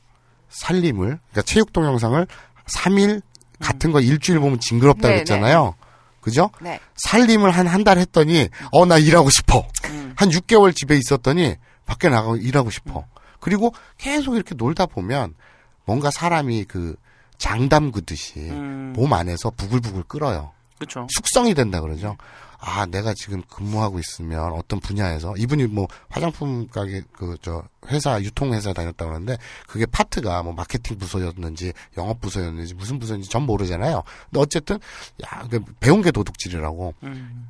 살림을 그러니까 체육 동영상을 3일 같은 거 일주일 보면 징그럽다 네, 그랬잖아요. 네. 그죠? 네. 살림을 한 한 달 했더니 어 나 일하고 싶어. 음. 한 6개월 집에 있었더니 밖에 나가고 일하고 싶어. 음. 그리고 계속 이렇게 놀다 보면 뭔가 사람이 그 장담 그듯이 음. 몸 안에서 부글부글 끓어요. 그쵸. 숙성이 된다 그러죠. 아, 내가 지금 근무하고 있으면 어떤 분야에서 이분이 뭐 화장품 가게 그 저 회사 유통회사 다녔다 그러는데 그게 파트가 뭐 마케팅 부서였는지 영업 부서였는지 무슨 부서인지 전 모르잖아요. 근데 어쨌든 야, 그 배운 게 도둑질이라고. 음.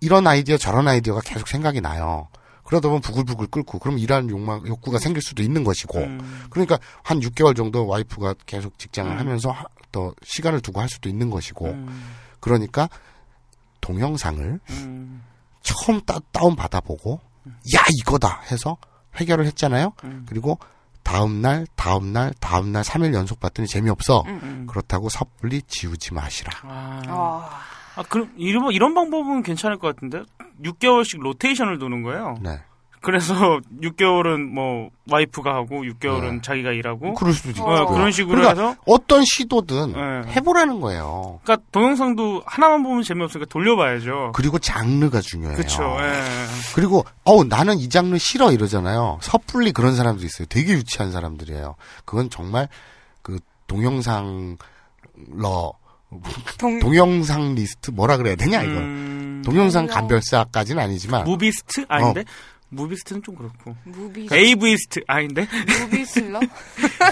이런 아이디어 저런 아이디어가 계속 생각이 나요. 그러다 보면 부글부글 끓고 그럼 일하는 욕망 욕구가 생길 수도 있는 것이고 음. 그러니까 한 6개월 정도 와이프가 계속 직장을 음. 하면서 또 시간을 두고 할 수도 있는 것이고 음. 그러니까 동영상을 음. 처음 따, 다운 받아보고 음. 야 이거다 해서 해결을 했잖아요. 음. 그리고 다음 날, 다음 날, 다음 날 3일 연속 봤더니 재미없어. 음, 그렇다고 섣불리 지우지 마시라. 아. 아. 아, 그럼 이런, 이런 방법은 괜찮을 것 같은데? 6개월씩 로테이션을 도는 거예요. 네. 그래서 6개월은 뭐 와이프가 하고 6개월은 네. 자기가 일하고 그럴 수도 있고 어, 그런 식으로 그러니까 해서 어떤 시도든 네. 해보라는 거예요. 그러니까 동영상도 하나만 보면 재미없으니까 돌려봐야죠. 그리고 장르가 중요해요. 그렇죠. 네. 그리고 어우 나는 이 장르 싫어 이러잖아요. 섣불리 그런 사람도 있어요. 되게 유치한 사람들이에요. 그건 정말 그 동영상 러 동... 동영상 리스트 뭐라 그래야 되냐 이거 음... 동영상 음. 감별사까지는 아니지만 무비스트 아닌데 어, 무비스트는 좀 그렇고. 무비. AV스트 그러니까 아닌데? 무비슬러?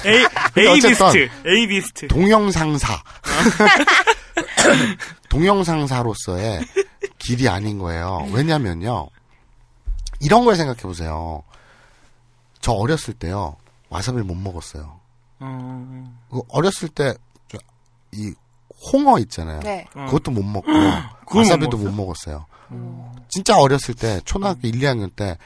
A AV스트. 에이비스트 동영상사. 동영상사로서의 길이 아닌 거예요. 왜냐면요. 이런 걸 생각해 보세요. 저 어렸을 때요. 와사비를 못 먹었어요. 어... 그 어렸을 때 이 홍어 있잖아요. 네. 어. 그것도 못 먹고 와사비도 못, 못 먹었어요. 음. 진짜 어렸을 때 초등학교 1, 2학년 때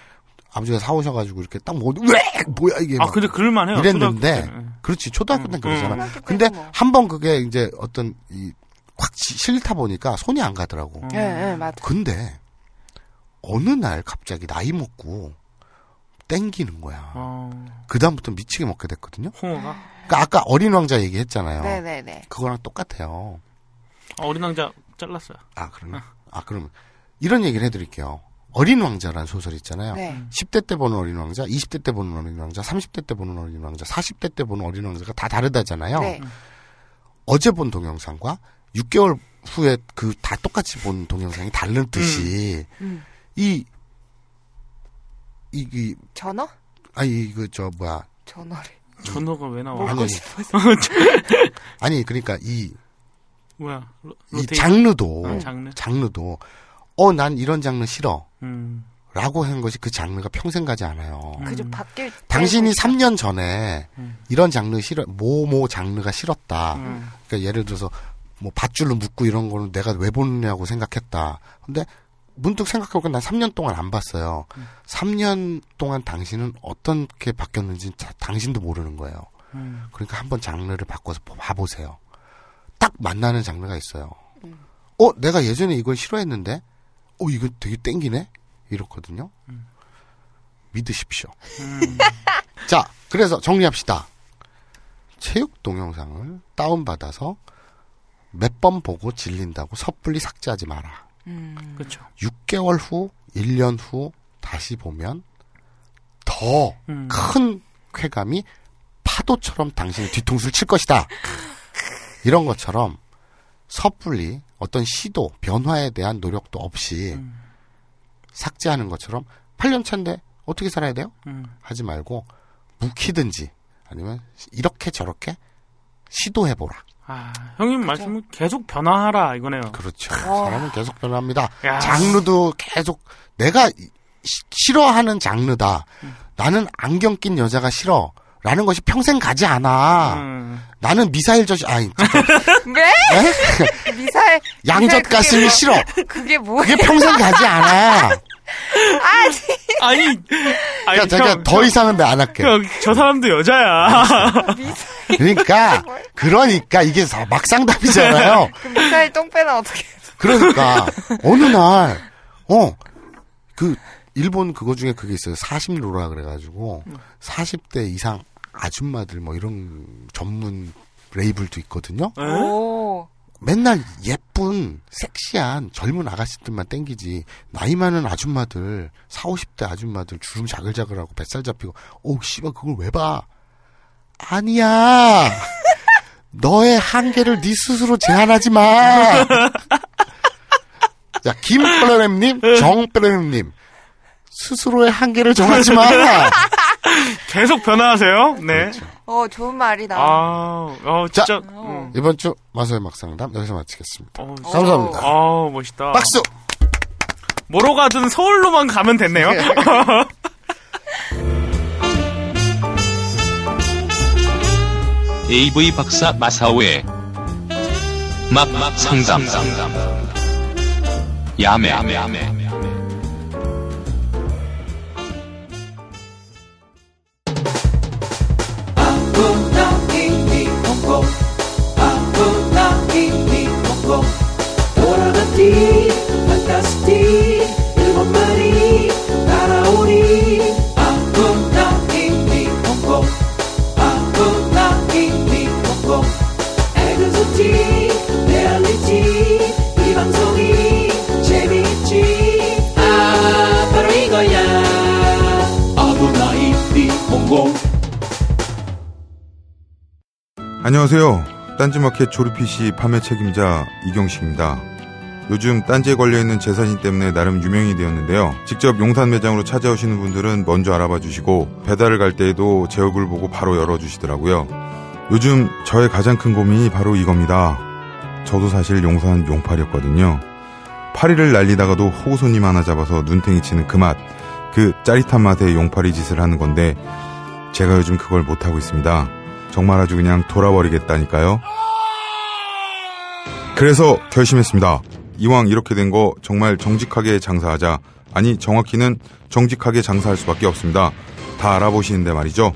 아버지가 사오셔가지고 이렇게 딱 먹어도 왜 뭐야 이게 아 근데 그럴만해요 이랬는데 예. 그렇지 초등학교 때는 음. 그러잖아 응. 근데 뭐. 한번 그게 이제 어떤 이확 실타 보니까 손이 안 가더라고 음. 예, 응. 예, 맞아. 근데 어느 날 갑자기 나이 먹고 땡기는 거야 어. 그 다음부터 미치게 먹게 됐거든요 홍어가 그러니까 아까 어린 왕자 얘기했잖아요 네네네 네, 네. 그거랑 똑같아요 아, 어린 왕자 잘랐어요 아 그러면 아 그러면 이런 얘기를 해드릴게요. 어린 왕자라는 소설 있잖아요. 네. 10대 때 보는 어린 왕자, 20대 때 보는 어린 왕자, 30대 때 보는 어린 왕자, 40대 때 보는 어린 왕자가 다 다르다잖아요. 네. 어제 본 동영상과 6개월 후에 그 다 똑같이 본 동영상이 다른 듯이 음. 음. 이이 전어? 아니 그저 뭐야? 전어를 전어가 왜 나와? 아니, 아니 그러니까 이 뭐야? 로, 이 장르도 아, 장르. 장르도 어, 난 이런 장르 싫어. 음. 라고 한 것이 그 장르가 평생 가지 않아요. 음. 그죠, 바뀔 당신이 3년 전에 음. 이런 장르 싫어, 뭐뭐 장르가 싫었다. 음. 그러니까 예를 들어서 뭐 밧줄로 묶고 이런 거는 내가 왜 보느냐고 생각했다. 근데 문득 생각해보니까 난 3년 동안 안 봤어요. 음. 3년 동안 당신은 어떻게 바뀌었는지 자, 당신도 모르는 거예요. 음. 그러니까 한번 장르를 바꿔서 봐보세요. 딱 만나는 장르가 있어요. 음. 어, 내가 예전에 이걸 싫어했는데 어 이거 되게 땡기네 이렇거든요. 음. 믿으십시오. 음. 자, 그래서 정리합시다. 체육 동영상을 다운받아서 몇 번 보고 질린다고 섣불리 삭제하지 마라. 음. 그렇죠. 6개월 후, 1년 후 다시 보면 더큰 음. 쾌감이 파도처럼 당신의 뒤통수를 칠 것이다. 이런 것처럼 섣불리 어떤 시도, 변화에 대한 노력도 없이 음. 삭제하는 것처럼 8년 차인데 어떻게 살아야 돼요? 음. 하지 말고 묵히든지 아니면 이렇게 저렇게 시도해보라. 아, 형님 그죠 말씀은 계속 변화하라 이거네요. 그렇죠. 어. 사람은 계속 변화합니다. 야. 장르도 계속 내가 시, 싫어하는 장르다. 음. 나는 안경 낀 여자가 싫어. 라는 것이 평생 가지 않아. 음. 나는 미사일 젖이 아니 왜? 네? 미사일 양젖 가슴이 뭐, 싫어. 그게 뭐? 그게 평생 가지 않아. 아니. 아니. 아니 그러니까 형, 더 이상은 나안 할게. 형, 저 사람도 여자야. 그러니까 그러니까 이게 막상답이잖아요. 그 미사일 똥배는 어떻게? 그러니까 어느 날어그 일본 그거 중에 그게 있어요. 40로라 그래가지고 40대 이상 아줌마들 뭐 이런 전문 레이블도 있거든요. 네? 맨날 예쁜 섹시한 젊은 아가씨들만 땡기지 나이 많은 아줌마들 4, 50대 아줌마들 주름 자글자글하고 뱃살 잡히고 오 씨발 그걸 왜 봐? 아니야. 너의 한계를 네 스스로 제한하지 마. 자, 김플레렘님, 정플레렘님 스스로의 한계를 정하지 마. 계속 변화하세요. 네. 그렇죠. 어, 좋은 말이다. 아, 어, 진짜. 자, 어. 음. 이번 주 마술의 막상담 여기서 마치겠습니다. 어, 감사합니다. 아, 멋있다. 박수! 뭐로 가든 서울로만 가면 됐네요. 네. AV 박사 마사오의 막막 상담 야매 야매 Kongo, Angola ini Kongo, orang nanti, atas di, ilmu mari 안녕하세요. 딴지마켓 조르 PC 판매 책임자 이경식입니다. 요즘 딴지에 걸려있는 재산이 때문에 나름 유명이 되었는데요. 직접 용산 매장으로 찾아오시는 분들은 먼저 알아봐 주시고 배달을 갈 때에도 제 얼굴 보고 바로 열어주시더라고요. 요즘 저의 가장 큰 고민이 바로 이겁니다. 저도 사실 용산 용팔이었거든요. 파리를 날리다가도 호구손님 하나 잡아서 눈탱이 치는 그 맛, 그 짜릿한 맛에 용팔이 짓을 하는 건데 제가 요즘 그걸 못하고 있습니다. 정말 아주 그냥 돌아버리겠다니까요. 그래서 결심했습니다. 이왕 이렇게 된 거 정말 정직하게 장사하자. 아니, 정확히는 정직하게 장사할 수밖에 없습니다. 다 알아보시는데 말이죠.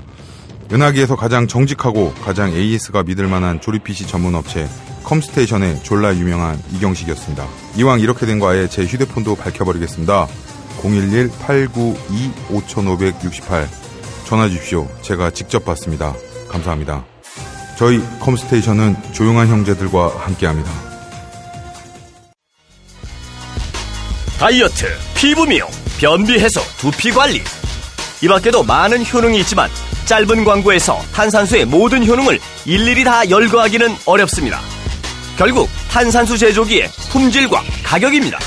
은하계에서 가장 정직하고 가장 AS가 믿을 만한 조립 PC 전문 업체 컴스테이션의 졸라 유명한 이경식이었습니다. 이왕 이렇게 된 거 아예 제 휴대폰도 밝혀버리겠습니다. 011-892-5568 전화 주십시오. 제가 직접 받습니다. 감사합니다. 저희 컴스테이션은 조용한 형제들과 함께합니다. 다이어트, 피부 미용, 변비 해소, 두피 관리. 이 밖에도 많은 효능이 있지만 짧은 광고에서 탄산수의 모든 효능을 일일이 다 열거하기는 어렵습니다. 결국 탄산수 제조기의 품질과 가격입니다.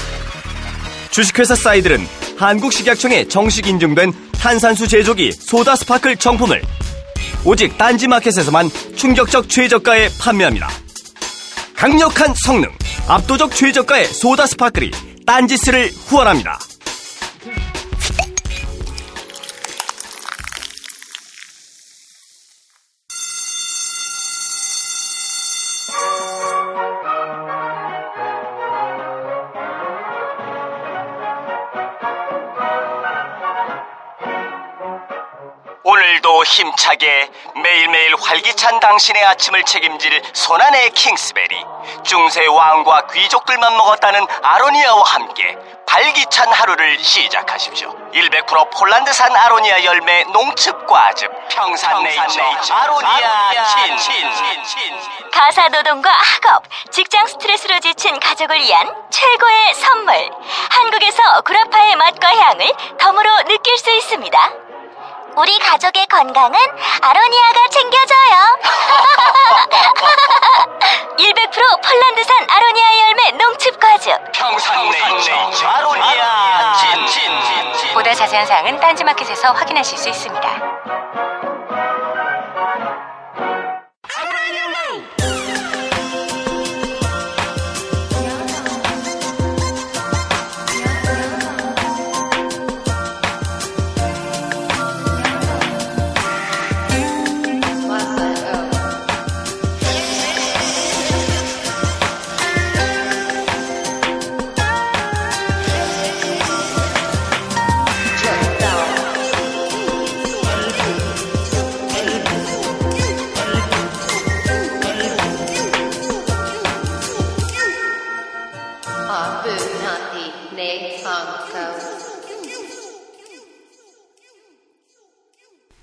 주식회사 사이들은 한국식약청에 정식 인증된 탄산수 제조기 소다스파클 정품을 오직 딴지마켓에서만 충격적 최저가에 판매합니다. 강력한 성능, 압도적 최저가의 소다 스파클이 딴지스를 후원합니다. 오늘도 힘차게 매일매일 활기찬 당신의 아침을 책임질 손안의 킹스베리 중세 왕과 귀족들만 먹었다는 아로니아와 함께 활기찬 하루를 시작하십시오 100% 폴란드산 아로니아 열매 농축과즙 평산네이처 아로니아 친, 친, 친, 친. 가사노동과 학업, 직장 스트레스로 지친 가족을 위한 최고의 선물 한국에서 구라파의 맛과 향을 덤으로 느낄 수 있습니다 우리 가족의 건강은 아로니아가 챙겨줘요. 100% 폴란드산 아로니아 열매 농축 과즙. 평산네이처 아로니아 진. 보다 자세한 사항은 딴지마켓에서 확인하실 수 있습니다.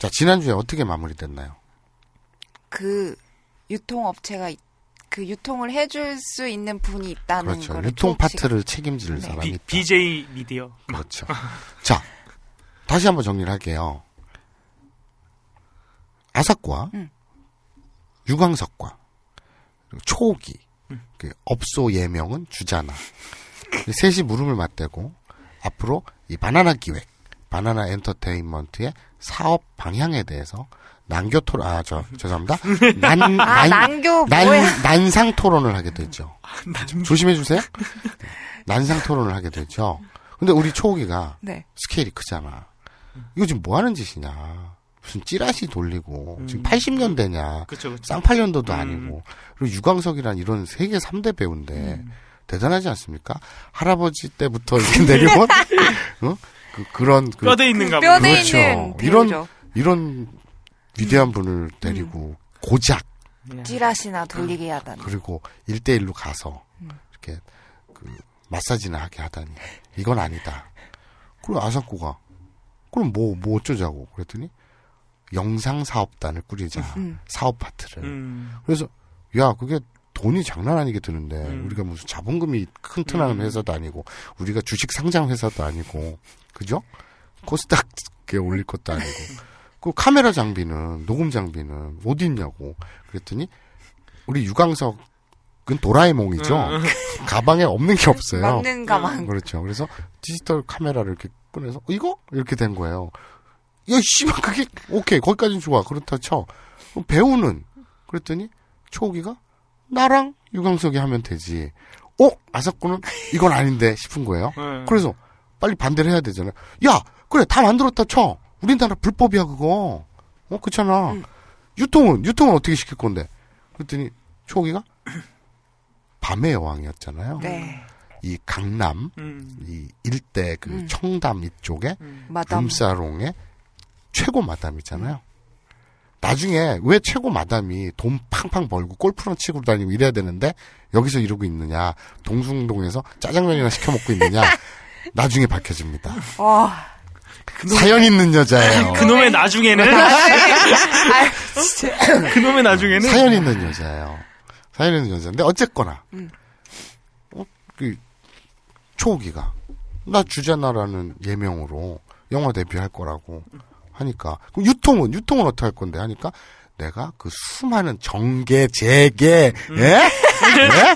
자, 지난주에 어떻게 마무리됐나요? 그 유통업체가 그 유통을 해줄 수 있는 분이 있다는 그렇죠. 유통 파트를 책임질 네. 사람이 있다. B, BJ 미디어. 그렇죠. 자, 다시 한번 정리를 할게요. 아삭과 응. 음. 유광석과 초기 응. 음. 그 업소 예명은 주잖아. 셋이 무릎을 맞대고 앞으로 이 바나나 기획 바나나 엔터테인먼트의 사업 방향에 대해서 난교 토론 아저 죄송합니다 난, 아, 난, 난, 난상 토론을 하게 됐죠. 아, 조심해 주세요. 네. 난상 토론을 하게 됐죠. 근데 우리 초호기가 네. 스케일이 크잖아. 이거 지금 뭐 하는 짓이냐. 무슨 찌라시 돌리고 음. 지금 80년대냐. 그쵸, 그쵸. 쌍팔년도도 음. 아니고. 그리고 유광석이란 이런 세계 3대 배우인데 음. 대단하지 않습니까? 할아버지 때부터 이렇게 내려온 어? 그, 런 그, 뼈대 있는 그, 뼈대 그렇죠. 있는 이런 이런 위대한 분을 음. 데리고 고작 네. 찌라시나 돌리게 하다니 그리고 1대1로 가서 이렇게 그 마사지나 하게 하다니 이건 아니다. 그리고 아사코가 그럼 뭐뭐 뭐 어쩌자고 그랬더니 영상 사업단을 꾸리자 음. 사업 파트를 음. 그래서 야 그게 돈이 장난 아니게 드는데 음. 우리가 무슨 자본금이 큰 튼한 회사도 아니고 우리가 주식 상장 회사도 아니고 그죠? 코스닥에 올릴 것도 아니고. 그 카메라 장비는, 녹음 장비는 어디 있냐고. 그랬더니, 우리 유광석 그건 도라에몽이죠? 음. 가방에 없는 게 없어요. 맞는 가방. 음, 그렇죠. 그래서 디지털 카메라를 이렇게 꺼내서, 이거? 이렇게 된 거예요. 야, 씨발, 그게, 오케이, 거기까지는 좋아. 그렇다 쳐. 배우는? 그랬더니, 초기가, 나랑 유광석이 하면 되지. 어? 아석구는 이건 아닌데 싶은 거예요. 네. 그래서 빨리 반대를 해야 되잖아. 야, 그래, 다 만들었다 쳐. 우리나라 불법이야, 그거. 어, 그렇잖아. 응. 유통은, 유통은 어떻게 시킬 건데? 그랬더니, 초기가 밤의 여왕이었잖아요. 네. 이 강남, 음. 이 일대, 그 음. 청담 이쪽에, 음. 금사롱의 최고 마담이잖아요. 나중에 왜 최고 마담이 돈 팡팡 벌고 골프나 치고 다니고 이래야 되는데 여기서 이러고 있느냐 동숭동에서 짜장면이나 시켜 먹고 있느냐 나중에 밝혀집니다. 어... 아, 그놈... 사연 있는 여자예요. 그놈의 나중에는 그놈의 나중에는 사연 있는 여자예요. 사연 있는 여자인데 어쨌거나 음. 어, 그초기가나주제나라는 예명으로 영화 데뷔할 거라고 하니까 그럼 유통은 유통은 어떻게 할 건데 하니까 내가 그 수많은 정계 재계 음. 예? 예?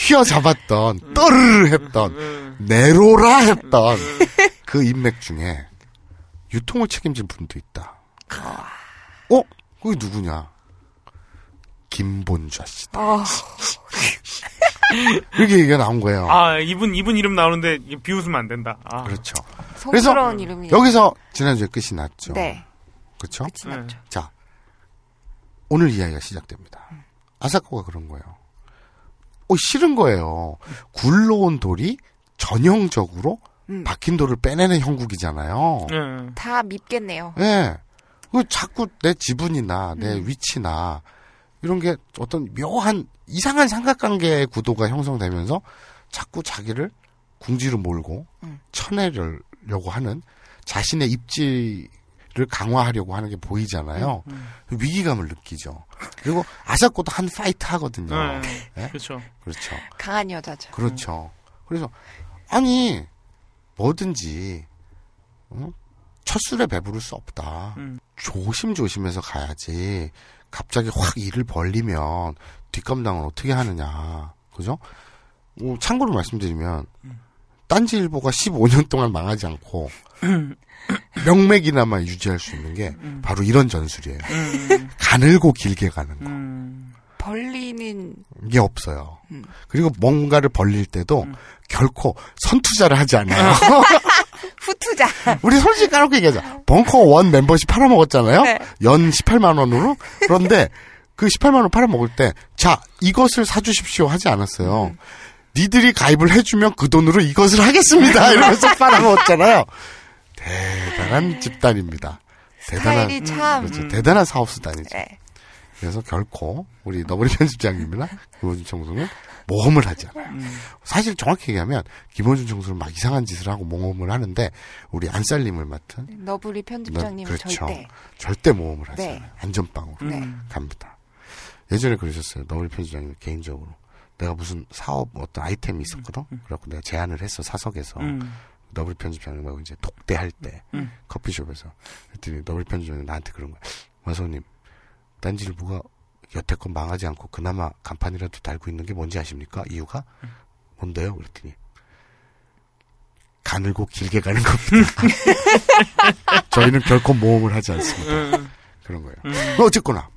휘어잡았던 음. 떠르르 음. 했던 음. 내로라 했던 그 인맥 중에 유통을 책임진 분도 있다. 아. 어? 그게 누구냐? 김본좌 씨. 다 아. 이렇게 얘기가 나온 거예요. 아, 이분, 이분 이름 나오는데 비웃으면 안 된다. 아. 그렇죠. 그래서 이름이에요. 여기서 지난주에 끝이 났죠. 네. 그렇죠? 네. 자, 오늘 이야기가 시작됩니다. 아사코가 그런 거예요. 받 어, 싫은 거예요. 굴러온 돌이 전형적으로 음. 박힌 돌을 빼내는 형국이잖아요. 네. 다 밉겠네요. 예. 네. 그 자꾸 내 지분이나 내 음. 위치나 이런 게 어떤 묘한 이상한 삼각관계 구도가 형성되면서 자꾸 자기를 궁지로 몰고 음. 쳐내려고 하는 자신의 입지 를 강화하려고 하는 게 보이잖아요. 음, 음. 위기감을 느끼죠. 그리고 아사코도 한 파이트 하거든요. 네, 네? 그렇죠. 그렇죠. 강한 여자죠. 그렇죠. 그래서 아니 뭐든지 응? 첫 술에 배부를 수 없다. 음. 조심조심해서 가야지. 갑자기 확 일을 벌리면 뒷감당을 어떻게 하느냐. 그죠? 뭐 참고로 말씀드리면 음. 딴지일보가 15년 동안 망하지 않고 명맥이나마 유지할 수 있는 게 음. 바로 이런 전술이에요. 음. 가늘고 길게 가는 거. 음. 벌리는 게 없어요. 음. 그리고 뭔가를 벌릴 때도 음. 결코 선투자를 하지 않아요. 음. 후투자. 우리 솔직히 까놓고 얘기하자. 벙커 원 멤버십 팔아먹었잖아요. 네. 연 18만 원으로. 그런데 그 18만 원 팔아먹을 때, 자 이것을 사주십시오 하지 않았어요. 니들이 가입을 해주면 그 돈으로 이것을 하겠습니다. 이러면서 팔아먹었잖아요. 대단한 네. 집단입니다. 대단한 참... 그렇죠. 대단한 사업 수단이죠. 네. 그래서 결코 우리 너버리 편집장님이나 김원준 청소는 모험을 하지 않아요. 음. 사실 정확히 얘기하면 김원준 청소는 막 이상한 짓을 하고 모험을 하는데 우리 안살림을 맡은 너부리 편집장님 그렇죠. 절대 절대 모험을 하지 네. 않아요. 안전빵으로 네. 갑니다. 예전에 그러셨어요. 너부리 편집장님 개인적으로 내가 무슨 사업 어떤 아이템이 있었거든. 음. 그래갖고 내가 제안을 했어 사석에서 음. 너블 편집장님하고 이제 독대할 때 음. 커피숍에서 그랬더니 너블 편집장님 나한테 그런 거야. 마소님, 딴지일보가 여태껏 망하지 않고 그나마 간판이라도 달고 있는 게 뭔지 아십니까? 이유가 음. 뭔데요? 그랬더니 가늘고 길게 가는 겁니다. 저희는 결코 모험을 하지 않습니다. 음. 음. 그런 거예요. 음. 어, 어쨌거나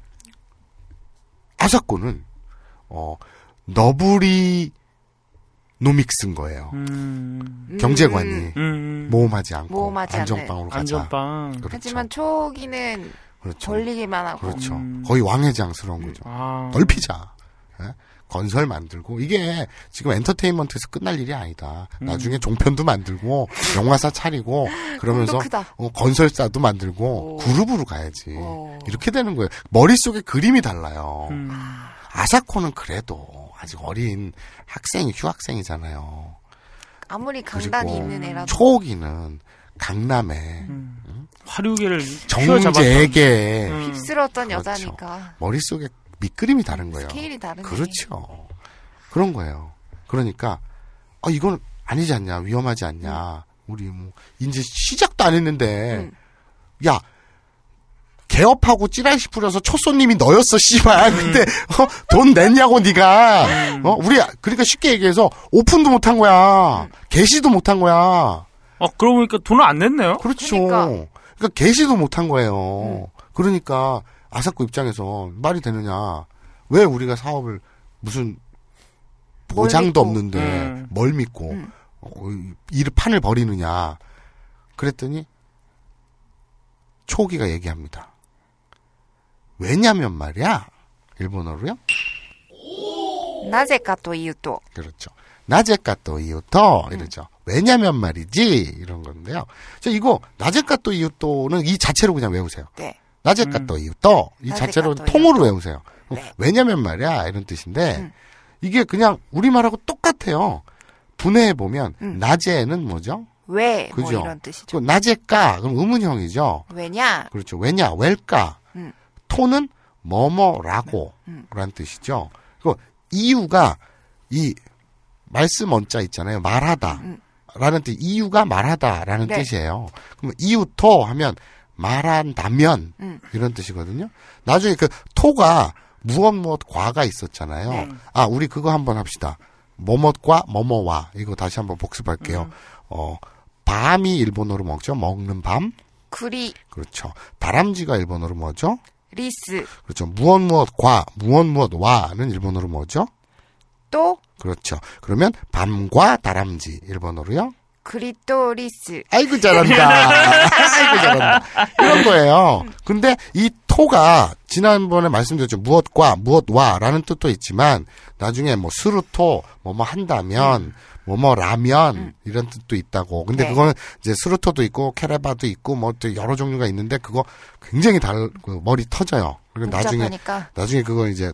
아사코는 어 너블이 노믹스인 거예요. 음. 경제관이 음. 음. 모험하지 않고 모험하지 안정빵으로 가자. 안전빵. 그렇죠. 하지만 초기는 그렇죠. 걸리기만 하고. 그렇죠. 음. 거의 왕회장스러운 거죠. 아. 넓히자. 네? 예? 건설 만들고 이게 지금 엔터테인먼트에서 끝날 일이 아니다. 음. 나중에 종편도 만들고 영화사 차리고 그러면서 어, 건설사도 만들고 오. 그룹으로 가야지. 오. 이렇게 되는 거예요. 머릿속에 그림이 달라요. 음. 아사코는 그래도 아직 어린 학생이 휴학생이잖아요. 아무리 강단이 있는 애라도 초옥이는 강남에 음. 응? 화류계를 정재에 음. 휩쓸었던 그렇죠. 여자니까 머릿속에 밑그림이 다른 거예요. 스케일이 다른 그렇죠. 그런 거예요. 그러니까 아 이건 아니지 않냐 위험하지 않냐 음. 우리 뭐 이제 시작도 안 했는데 음. 야 개업하고 찌라시 뿌려서 초 손님이 너였어 씨발 음. 근데 어, 돈 냈냐고 네가 음. 어 우리 그러니까 쉽게 얘기해서 오픈도 못 한 거야 개시도 음. 못한 거야 아 그러고 보니까 돈을 안 냈네요 그렇죠 그러니까, 그러니까 개시도 못 한 거예요 음. 그러니까 아사코 입장에서 말이 되느냐 왜 우리가 사업을 무슨 보장도 없는데 음. 뭘 믿고 어, 음. 어, 일 판을 버리느냐 그랬더니 초기가 얘기합니다. 왜냐면 말이야. 일본어로요. 나제카또이유토 그렇죠. 나제카또이유토 이러죠. 왜냐면 말이지 이런 건데요. 저 이거 나제카또이유토는이 자체로 그냥 외우세요. 네. 나제카토이유토 이 자체로 통으로 외우세요. 뭐 네. 왜냐면 말이야 이런 뜻인데 음. 이게 그냥 우리말하고 똑같아요. 분해해 보면 음. 낮에는 뭐죠? 왜? 뭐 그죠? 뭐 이런 뜻이죠. 낮에까 그 그럼 의문형이죠. 왜냐? 그렇죠. 왜냐? 왜일까? 토는 뭐뭐라고 라는 네. 음. 뜻이죠. 그 이유가 이 말씀 원자 있잖아요. 말하다. 음, 음. 라는 뜻, 이유가 말하다라는 네. 뜻이에요. 그럼 이유토 하면 말한다면 음. 이런 뜻이거든요. 나중에 그 토가 무엇 무엇 과가 있었잖아요. 네. 아, 우리 그거 한번 합시다. 뭐뭇과 뭐뭐와 이거 다시 한번 복습할게요. 음. 어, 밤이 일본어로 먹죠. 먹는 밤. 구리. 그렇죠. 다람쥐가 일본어로 뭐죠? 리스. 그렇죠. 무언 무엇 과, 무언 무엇 와는 일본어로 뭐죠? 또. 그렇죠. 그러면 밤과 다람쥐 일본어로요? 그리토리스. 아이고 잘한다. 아이고 잘한다. 이런 거예요. 근데 이 토가 지난번에 말씀드렸죠. 무엇과 무엇와라는 뜻도 있지만 나중에 뭐 스루토 뭐 뭐 한다면 음. 뭐뭐 뭐, 라면 음. 이런 뜻도 있다고. 근데 네. 그거는 이제 수루토도 있고 캐레바도 있고 뭐 또 여러 종류가 있는데 그거 굉장히 달 그 머리 터져요. 그리고 나중에 나중에 그거 이제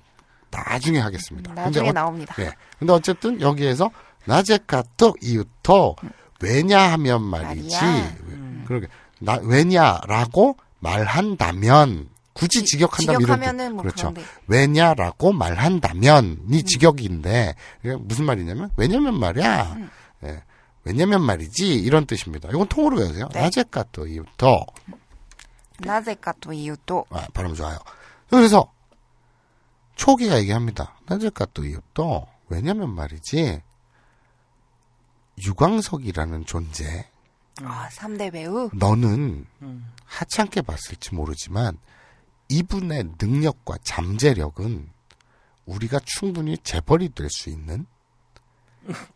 나중에 하겠습니다. 음, 나중에 근데 어, 나옵니다. 예. 근데 어쨌든 여기에서 나제카토 이유토 음. 왜냐하면 말이지. 음. 그러게 나 왜냐라고 말한다면 굳이 음, 직역한다면 이런 뭐 그렇죠. 그런데. 왜냐라고 음. 말한다면이 음. 직역인데 무슨 말이냐면 왜냐면 말이야. 음. 예. 왜냐면 말이지 이런 뜻입니다. 이건 통으로 외우세요. 나제까또 네. 이유도. 나제까또 이유도. 아, 발음 좋아요. 그래서 초기가 얘기합니다. 나제까또 이유도. 왜냐면 말이지 유광석이라는 존재. 아, 3대 배우? 너는 음. 하찮게 봤을지 모르지만 이분의 능력과 잠재력은 우리가 충분히 재벌이 될 수 있는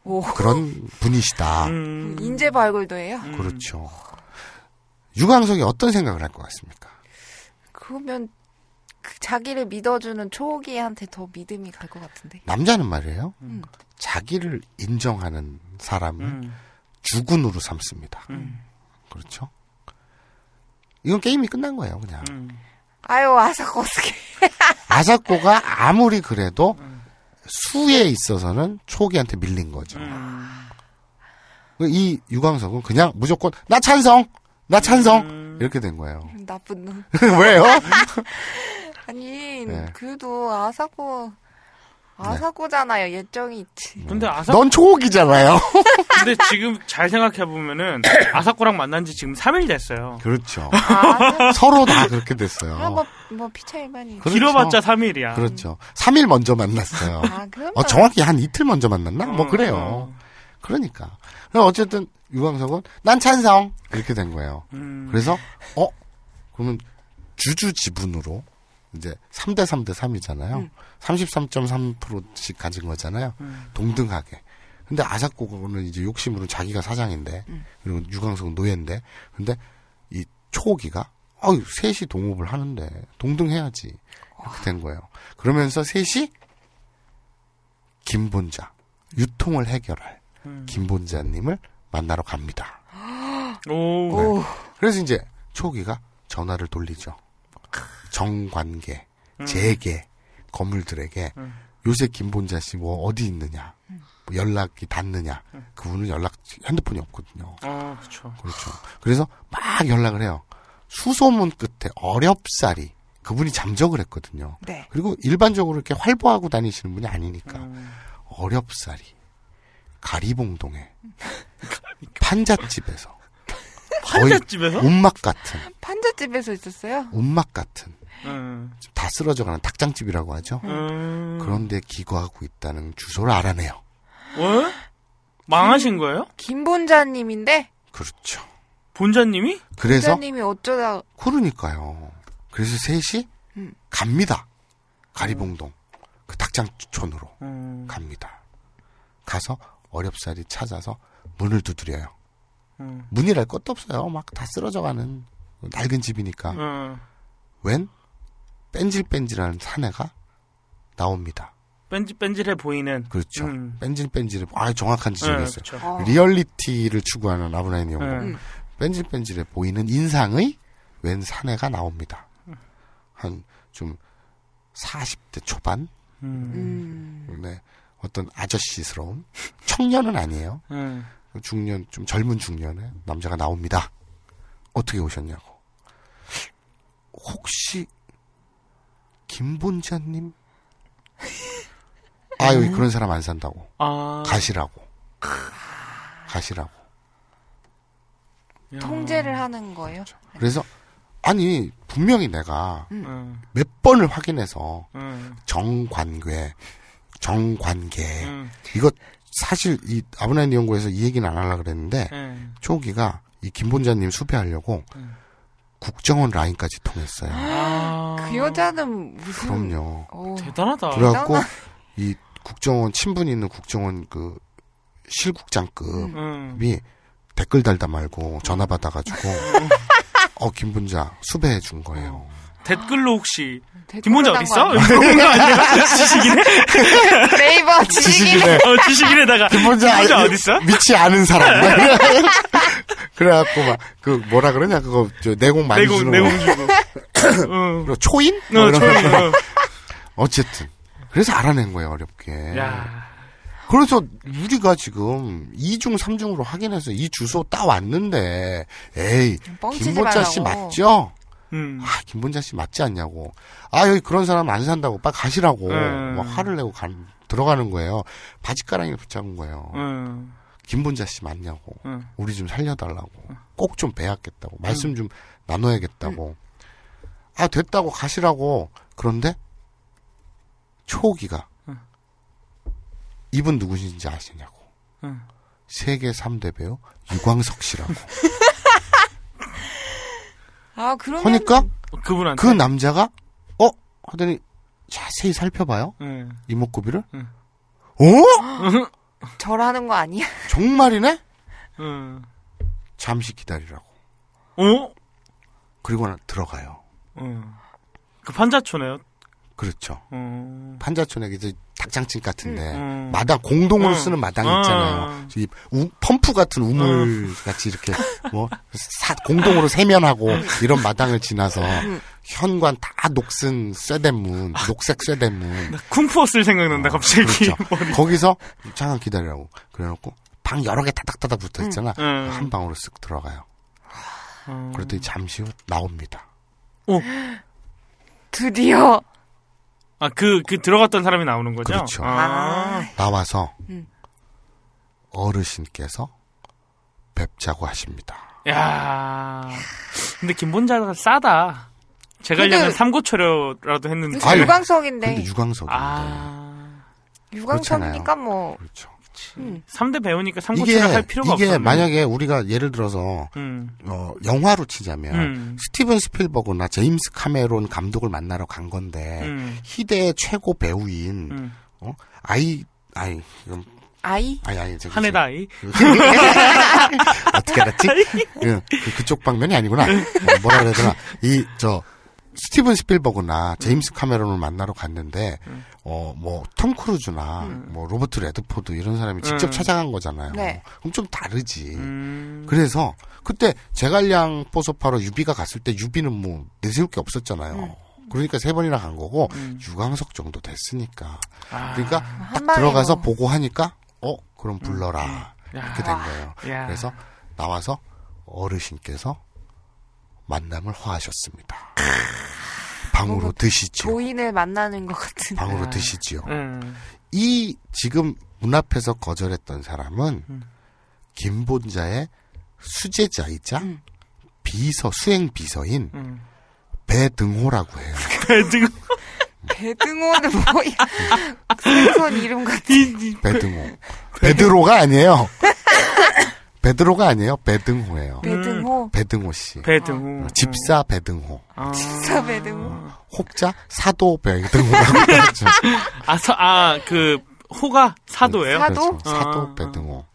오. 그런 분이시다. 음. 인재 발굴도예요. 음. 그렇죠. 유광석이 어떤 생각을 할 것 같습니까? 그러면 그 자기를 믿어주는 초기한테 더 믿음이 갈 것 같은데. 남자는 말이에요. 음. 음. 자기를 인정하는 사람은 음. 주군으로 삼습니다. 음. 그렇죠? 이건 게임이 끝난 거예요, 그냥. 음. 아유 아삭고 어떻게? 아삭고가 아무리 그래도 수에 있어서는 초기한테 밀린 거죠. 음. 그 이 유광석은 그냥 무조건 나 찬성, 나 찬성 음. 이렇게 된 거예요. 나쁜 놈. 왜요? 아니 네. 그래도 아삭고 아사고잖아요. 네. 예정이 있지. 음. 근데 아사 넌 초옥이잖아요. 근데 지금 잘 생각해 보면은 아사코랑 만난 지 지금 3일 됐어요. 그렇죠. 아, 서로 다 그렇게 됐어요. 아, 뭐, 뭐 피차 일반이. 그렇죠. 길어봤자 3일이야. 그렇죠. 3일 먼저 만났어요. 아, 그럼. 어, 정확히 한 이틀 먼저 만났나? 음, 뭐 어. 그래요. 음. 그러니까. 어쨌든 유광석은 난 찬성 이렇게 된 거예요. 음. 그래서 어 그러면 주주 지분으로 이제 3대 3대 3이잖아요. 음. 33.3%씩 가진 거잖아요. 음. 동등하게. 근데 아사코는 이제 욕심으로 자기가 사장인데, 음. 그리고 유광석은 노예인데, 근데 이 초기가, 어유 셋이 동업을 하는데, 동등해야지. 이렇게 된 거예요. 그러면서 셋이, 김본자, 유통을 해결할 음. 김본자님을 만나러 갑니다. 오. 네. 그래서 이제 초기가 전화를 돌리죠. 정관계, 음. 재계, 건물들에게 음. 요새 김본자 씨 뭐 어디 있느냐, 음. 뭐 연락이 닿느냐, 음. 그분은 연락 핸드폰이 없거든요. 아 그렇죠. 그렇죠. 그래서 막 연락을 해요. 수소문 끝에 어렵사리 그분이 잠적을 했거든요. 네. 그리고 일반적으로 이렇게 활보하고 다니시는 분이 아니니까 음. 어렵사리 가리봉동에 판잣집에서 판잣집에서 운막 같은 판잣집에서 있었어요. 운막 같은 음. 다 쓰러져가는 닭장집이라고 하죠. 음. 그런데 기거하고 있다는 주소를 알아내요. 왜? 어? 망하신 거예요? 김본자님인데? 그렇죠. 본자님이? 그래서 본자님이 어쩌다 그러니까요. 그래서 셋이 음. 갑니다. 가리봉동 그 닭장촌으로 음. 갑니다. 가서 어렵사리 찾아서 문을 두드려요. 음. 문이랄 것도 없어요. 막 다 쓰러져가는 낡은 집이니까. 음. 웬 뺀질뺀질한 사내가 나옵니다. 뺀질뺀질해 보이는. 그렇죠. 음. 뺀질뺀질해. 아 정확한 네, 지적이었어요. 네, 그렇죠. 리얼리티를 추구하는 아브라인 영화. 네. 음. 뺀질뺀질해 보이는 인상의 웬 사내가 나옵니다. 한 좀 40대 초반. 음. 네. 어떤 아저씨스러운 청년은 아니에요. 음. 중년 좀 젊은 중년의 남자가 나옵니다. 어떻게 오셨냐고. 혹시 김본자님? 아, 여기 그런 사람 안 산다고. 아. 가시라고. 가시라고. 통제를 하는 거예요? 그렇죠. 그래서, 아니, 분명히 내가 음. 몇 번을 확인해서 음. 정관계, 정관계, 음. 이거 사실 이 아브나인 연구에서 이 얘기는 안 하려고 그랬는데, 초기가 이 김본자님 수배하려고 국정원 라인까지 통했어요. 아. 그 여자는 무슨 그럼요. 오. 어. 대단하다. 그래갖고 대단하... 이 국정원 친분 있는 국정원 그 실국장급이 음. 음. 댓글 달다 말고 전화 받아가지고 어 김분자 수배해 준 거예요. 어. 댓글로 혹시 김문자 어디 있어? 물어거 아니야? 지식인에? 네이버 지식인에. 어, 지식인에다가 뒷문자, 어디 있어? 미치 않은 사람. 그래갖고 막 그 뭐라 그러냐 그거 저 내공 많이 내공, 주는 내공 주고. 초인? 뭐 초인. 어. 어쨌든 그래서 알아낸 거예요 어렵게. 야. 그래서 우리가 지금 2중 3중으로 확인해서 이 주소 따왔는데 에이 김보자 씨 맞죠? 음. 아, 김본자 씨 맞지 않냐고. 아, 여기 그런 사람 안 산다고. 빨리 가시라고. 음. 네. 막 뭐 화를 내고 간, 들어가는 거예요. 바지가랑이 붙잡은 거예요. 음. 김본자 씨 맞냐고. 네. 우리 좀 살려달라고. 꼭 좀 배웠겠다고 말씀 음. 좀 나눠야겠다고. 아, 됐다고 가시라고. 그런데, 초기가, 이분 누구신지 아시냐고. 세계 3대 배우, 유광석 씨라고. 아, 그러면... 하니까 그분한테 그 남자가 어 하더니 자세히 살펴봐요. 네. 이목구비를. 네. 어? 절하는 거 아니야? 정말이네? 네. 잠시 기다리라고. 어? 그리고 나 들어가요. 어. 그 판자초네요. 그렇죠. 음. 판자촌에 이제 닭장집 같은데 음, 음. 마당 공동으로 음. 쓰는 마당 있잖아요. 음. 이 우, 펌프 같은 우물 음. 같이 이렇게 뭐 사, 공동으로 세면하고 이런 마당을 지나서 현관 다 녹슨 쇠대문, 아. 녹색 쇠대문. 쿵푸어슬 생각난다 어, 갑자기. 그렇죠. 거기서 잠깐 기다리라고 그래놓고 방 여러 개 타닥타닥 붙어 있잖아. 한 방으로 쓱 들어가요. 아. 그랬더니 잠시 후 나옵니다. 오. 어. 드디어 아, 그, 그 들어갔던 사람이 나오는 거죠? 그렇죠. 아. 아. 나와서 음. 어르신께서 뵙자고 하십니다. 야 근데 김본자가 싸다. 제가 근데... 려 삼고초려라도 했는데. 유광석인데. 근데 유광석인데. 아... 유광석이니까 뭐. 그렇죠. 그치. 음. 3대 배우니까 삼고치를 할 필요가 없어. 이게 없었네. 만약에 우리가 예를 들어서 음. 어, 영화로 치자면 음. 스티븐 스필버그나 제임스 카메론 감독을 만나러 간 건데 음. 희대의 최고 배우인 음. 어? 아이 아이 이건 아이? 아니, 아니, 저기. 한해다 아이? 어떻게 알았지? 예, 그, 그쪽 방면이 아니구나. 뭐, 뭐라 그래야 되나. 이, 저, 스티븐 스필버그나 제임스 음. 카메론을 만나러 갔는데 음. 어, 어뭐 톰 크루즈나 음. 뭐 로버트 레드포드 이런 사람이 음. 직접 찾아간 거잖아요. 네. 그럼 좀 다르지. 음. 그래서 그때 제갈량 포소파로 유비가 갔을 때 유비는 뭐 내세울 게 없었잖아요. 음. 그러니까 세 번이나 간 거고 유광석 정도 됐으니까. 아. 그러니까 딱 들어가서 보고 하니까 어 그럼 불러라 이렇게 된 거예요. 야. 그래서 나와서 어르신께서 만남을 화하셨습니다. 방으로 드시죠. 도인을 만나는 것 같은. 방으로 드시지요. 음. 이 지금 문 앞에서 거절했던 사람은 음. 김본자의 수제자이자 음. 비서 수행 비서인 음. 배등호라고 해요. 배등 배등호는 뭐야? 음. 선 이름 같은. 배등호. 베드로가 아니에요. 베드로가 아니에요. 배등호예요. 배등호. 음. 배등호 씨. 배등호. 아. 어, 집사 배등호. 아. 집사 배등호. 어, 혹자 사도 배등호 아, 아, 그 호가 사도예요? 사도? 네, 그렇죠. 사도 아. 배등호.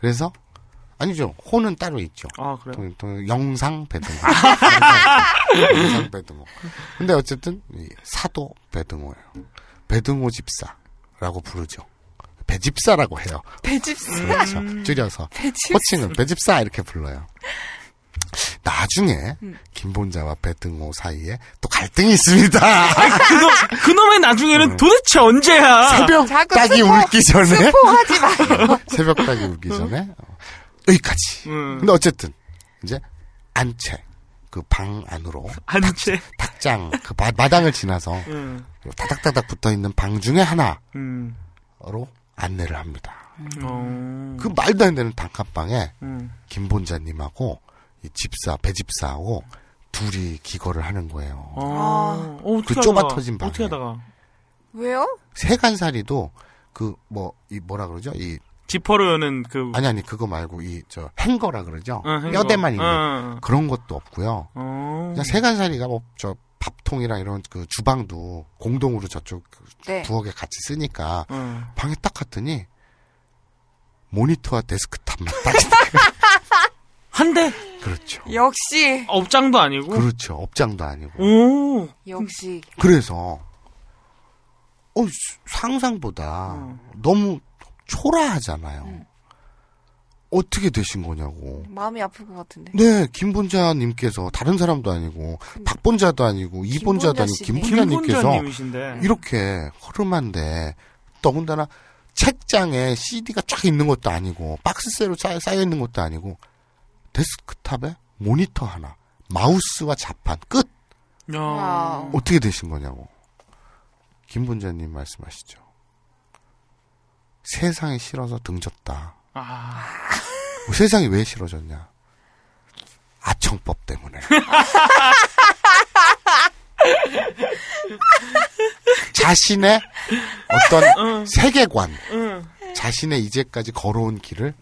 그래서 아니죠. 호는 따로 있죠. 아, 그래요? 동, 동, 영상 배등호. 영상 배등호. 근데 어쨌든 사도 배등호예요. 배등호 집사라고 부르죠. 배집사라고 해요. 배집사. 음, 그렇죠. 음. 줄여서 배집사. 호칭은 배집사 이렇게 불러요. 나중에 음. 김본자와 배등호 사이에 또 갈등이 있습니다. 그놈, 그놈의 나중에는 음. 도대체 언제야? 새벽 딱이 울기 전에. 스포하지 마 어, 새벽 딱이 울기 전에 어, 여기까지. 근데 어쨌든 이제 안채 그 방 안으로 안채 닭, 장그 마당을 지나서 다닥다닥 붙어 있는 방 중에 하나로 안내를 합니다. 음. 어. 그 말도 안 되는 단칸방에 음. 김본자님하고 이 집사 배집사하고 둘이 기거를 하는 거예요. 어. 아, 어, 그 쪼마 터진 방에. 어떻게 하다가? 왜요? 세간살이도 그 뭐 이 뭐라 그러죠? 이 지퍼로 여는 그 아니 아니 그거 말고 이 저 행거라 그러죠. 어, 행거. 뼈대만 있는 어, 어. 그런 것도 없고요. 그냥 세간살이가 뭐저 밥통이랑 이런 그 주방도 공동으로 저쪽 그 네. 부엌에 같이 쓰니까 음. 방에 딱 갔더니 모니터와 데스크탑만 딱 한대 그렇죠. 역시 아, 업장도 아니고 그렇죠. 업장도 아니고. 오. 역시. 그래서 어 상상보다 음. 너무 초라하잖아요. 음. 어떻게 되신 거냐고. 마음이 아플 것 같은데. 네, 김본자님께서 다른 사람도 아니고 음. 박본자도 아니고 이본자도 아니고 김본자님께서 이렇게 허름한데 더군다나 책장에 CD가 쫙 있는 것도 아니고 박스세로 쌓여 있는 것도 아니고 데스크탑에 모니터 하나, 마우스와 자판 끝. 야. 어떻게 되신 거냐고. 김본자님 말씀하시죠. 세상에 싫어서 등졌다. 아. 뭐 세상이 왜 싫어졌냐? 아청법 때문에. 자신의 어떤 세계관, 자신의 이제까지 걸어온 길을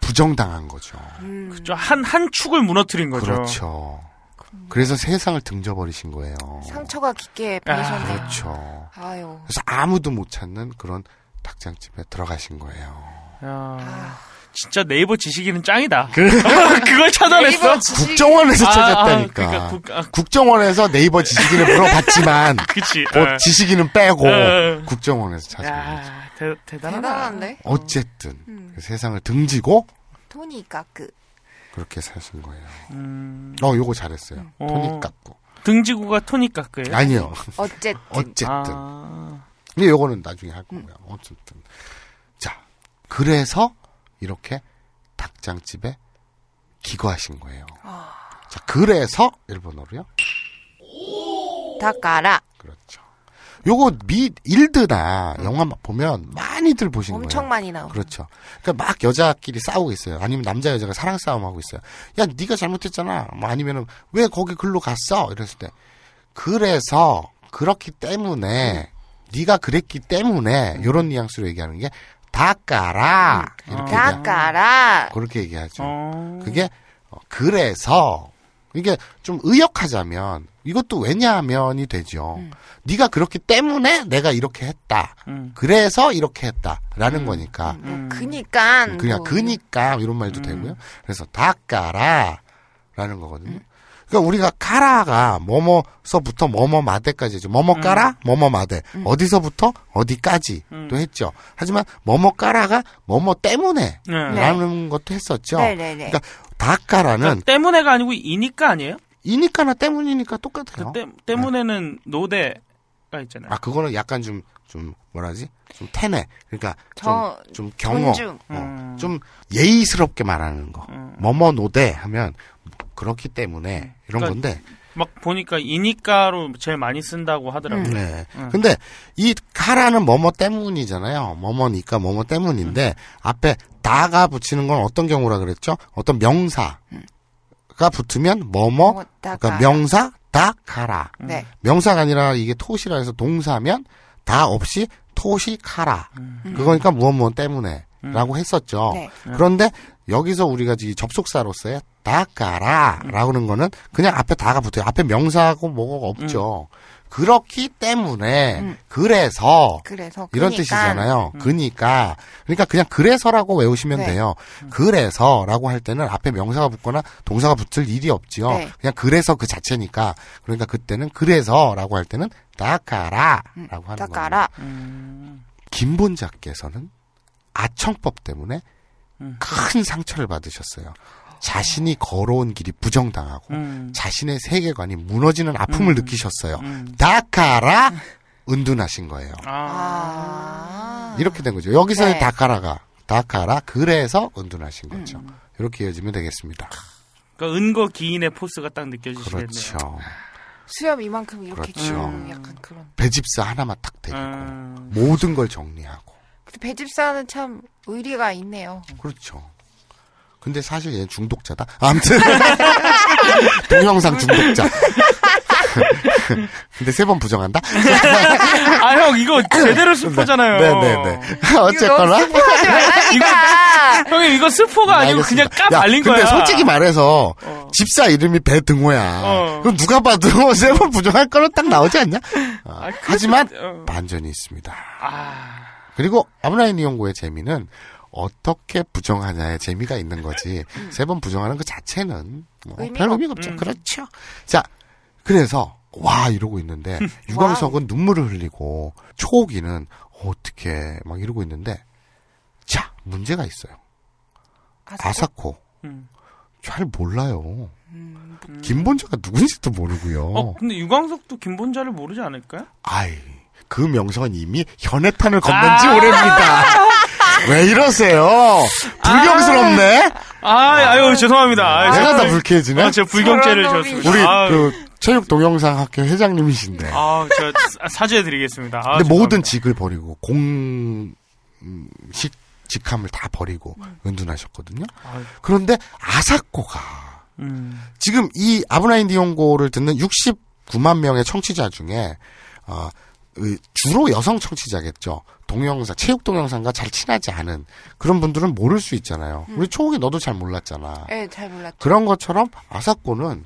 부정당한 거죠. 음. 그죠. 한, 한 축을 무너뜨린 거죠. 그렇죠. 그래서 세상을 등져버리신 거예요. 상처가 깊게 받으네요 아... 그렇죠. 아유. 그래서 아무도 못 찾는 그런 닭장집에 들어가신 거예요. 야. 아, 진짜 네이버 지식인은 짱이다. 그... 걸 찾아냈어. 지식인. 국정원에서 아, 아, 찾았다니까. 아, 그러니까 국, 아. 국정원에서 네이버 지식인을 물어봤지만, 그치. 뭐 어, 지식인은 빼고 어. 국정원에서 찾아냈어. 대, 단하네 어쨌든 음. 그 세상을 등지고 토니 깎고 그렇게 사신 거예요. 음... 어, 요거 잘했어요. 음. 어. 토니 깎고. 등지고가 토니 깎고예요? 아니요. 어쨌든. 어쨌든. 근데 요거는 나중에 할 거고요. 음. 어쨌든. 그래서 이렇게 닭장집에 기거하신 거예요. 아. 자, 그래서 일본어로요. 다카라. 그렇죠. 요거 미 일드나 음. 영화 보면 많이들 보신 엄청 거예요. 엄청 많이 나오. 그렇죠. 그러니까 막 여자끼리 싸우고 있어요. 아니면 남자 여자가 사랑 싸움 하고 있어요. 야, 네가 잘못했잖아. 뭐 아니면은 왜 거기 글로 갔어? 이랬을 때 그래서 그렇기 때문에 음. 네가 그랬기 때문에 음. 요런 뉘앙스로 얘기하는 게 닦아라. 음. 이렇게 아. 닦아라. 그렇게 얘기하죠. 어... 그게 어, 그래서 이게 좀 의역하자면 이것도 왜냐하면이 되죠. 음. 네가 그렇기 때문에 내가 이렇게 했다. 음. 그래서 이렇게 했다라는 음. 거니까. 뭐 그니까. 그냥 뭐. 그니까 이런 말도 되고요. 그래서 닦아라라는 거거든요. 그러니까 우리가 까라가 뭐뭐서부터 뭐뭐마대까지죠. 뭐뭐 까라, 음. 뭐뭐 마대. 음. 어디서부터 어디까지도 음. 했죠. 하지만 뭐뭐 까라가 뭐 뭐 때문에라는 네. 것도 했었죠. 네, 네, 네, 그러니까 다까라는 그러니까 때문에가 아니고 이니까 아니에요? 이니까나 때문이니까 똑같아요. 그 때, 때 문에는 네. 노대가 있잖아요. 아 그거는 약간 좀좀 좀 뭐라지? 좀 태네. 그러니까 좀, 좀 경호, 어, 음. 좀 예의스럽게 말하는 거. 음. 뭐뭐 노대 하면 그렇기 때문에 네. 이런 그러니까 건데 막 보니까 이니까로 제일 많이 쓴다고 하더라고요. 네. 음. 근데 이 카라는 뭐뭐 때문이잖아요. 뭐뭐니까 뭐뭐 때문인데 음. 앞에 다가 붙이는 건 어떤 경우라 그랬죠? 어떤 명사가 붙으면 뭐 뭐 그러니까 명사 다 카라. 네. 명사가 아니라 이게 토시라 해서 동사면 다 없이 토시 카라. 음. 그거니까 무엇 무엇 때문에라고 음. 했었죠. 네. 그런데 여기서 우리가 접속사로서의 닦아라 라고는 하 거는 그냥 앞에 다가 붙어요. 앞에 명사하고 뭐가 없죠. 음. 그렇기 때문에 음. 그래서, 그래서 이런 그니까. 뜻이잖아요. 음. 그니까 그러니까 그냥 그래서라고 외우시면 네. 돼요. 음. 그래서라고 할 때는 앞에 명사가 붙거나 동사가 붙을 일이 없지요. 네. 그냥 그래서 그 자체니까 그러니까 그때는 그래서라고 할 때는 닦아라라고 음. 하는 닦 거예요. 음. 김본자께서는 아청법 때문에 큰 상처를 받으셨어요. 자신이 걸어온 길이 부정당하고 음. 자신의 세계관이 무너지는 아픔을 음. 느끼셨어요. 음. 다카라 은둔하신 거예요. 아. 아. 이렇게 된 거죠. 여기서의 네. 다카라가 다카라 그래서 은둔하신 음. 거죠. 이렇게 이어지면 되겠습니다. 그러니까 은거 기인의 포스가 딱 느껴지시겠네요. 그렇죠. 수염 이만큼 이렇게 그렇죠. 약간 그런 배집사 하나만 딱 데리고 음. 모든 걸 정리하고. 근데 배집사는 참 의리가 있네요. 그렇죠. 근데 사실 얘는 중독자다. 아무튼 동영상 중독자. 근데 세 번 부정한다? 아, 형, 이거 제대로 네. 스포잖아요. 네네네. 네, 네. 어쨌거나. 이거, 형님, 이거 스포가 아니고 알겠습니다. 그냥 까발린 거야. 근데 솔직히 말해서, 어. 집사 이름이 배등호야. 어. 그럼 누가 봐도 세 번 부정할 거로 딱 나오지 않냐? 어. 아, 하지만, 어. 반전이 있습니다. 아. 그리고, 아브라인 이용고의 재미는, 어떻게 부정하냐에 재미가 있는 거지. 음. 세번 부정하는 그 자체는 뭐의미별 의미가 없죠. 음. 그렇죠. 자, 그래서 와 이러고 있는데 음. 유광석은 눈물을 흘리고 초호기는 어떻게 막 이러고 있는데 자 문제가 있어요. 아사코, 아사코. 음. 잘 몰라요. 음, 김본자가 누군지도 모르고요. 어, 근데 유광석도 김본자를 모르지 않을까요? 아이, 그 명성은 이미 현해탄을 건넌지 아~ 오래입니다. 왜 이러세요? 불경스럽네? 아, 아 아유, 죄송합니다. 아, 내가 다 불쾌해지네? 아, 제가 불경죄를 저습니다 우리 아, 그 체육동영상학교 회장님이신데. 아, 저사죄드리겠습니다 아, 근데 죄송합니다. 모든 직을 버리고, 공식 직함을 다 버리고 은둔하셨거든요. 아, 그런데 아사코가 음. 지금 이 아브라인 디용고를 듣는 69만 명의 청취자 중에 어, 주로 여성 청취자겠죠. 동영상, 체육 동영상과 잘 친하지 않은 그런 분들은 모를 수 있잖아요. 음. 우리 초옥이 너도 잘 몰랐잖아. 네, 잘 몰랐죠. 그런 것처럼 아사코는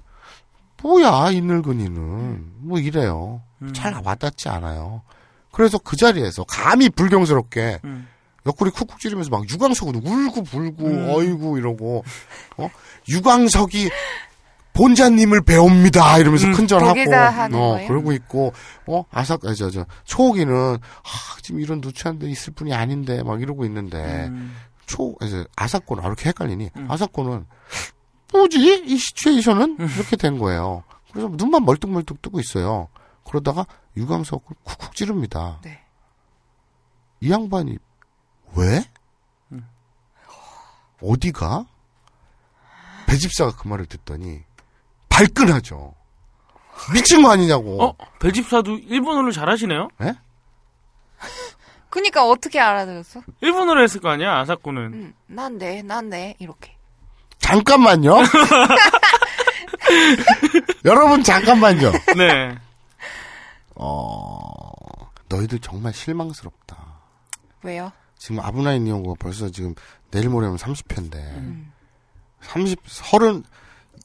뭐야 이 늙은이는 음. 뭐 이래요. 음. 잘 와닿지 않아요. 그래서 그 자리에서 감히 불경스럽게 음. 옆구리 쿡쿡 찌르면서 막 유광석은 울고 불고 음. 어이구 이러고 어? 유광석이 본자님을 배웁니다. 이러면서 음, 큰절하고 어, 그러고 있고 어 아삭 아, 저저 초옥기는 아, 지금 이런 누추한 데 있을 뿐이 아닌데 막 이러고 있는데 음. 초 이제 아삭고는 아, 이렇게 헷갈리니 음. 아삭고는 뭐지 이 시츄에이션은 이렇게 된 거예요. 그래서 눈만 멀뚱멀뚱 뜨고 있어요. 그러다가 유광석을 쿡쿡 찌릅니다. 네. 이 양반이 왜? 음. 어디가? 배집사가 그 말을 듣더니 발끈하죠. 미친 거 아니냐고. 어? 배집사도 일본어를 잘하시네요? 예? 그니까 어떻게 알아들었어? 일본어로 했을 거 아니야, 아사코는. 응, 난 네, 난 네, 이렇게. 잠깐만요. 여러분, 잠깐만요. 네. 어, 너희들 정말 실망스럽다. 왜요? 지금 아브나인 이용고가 벌써 지금 내일 모레면 3 0편인데 음. 30, 30,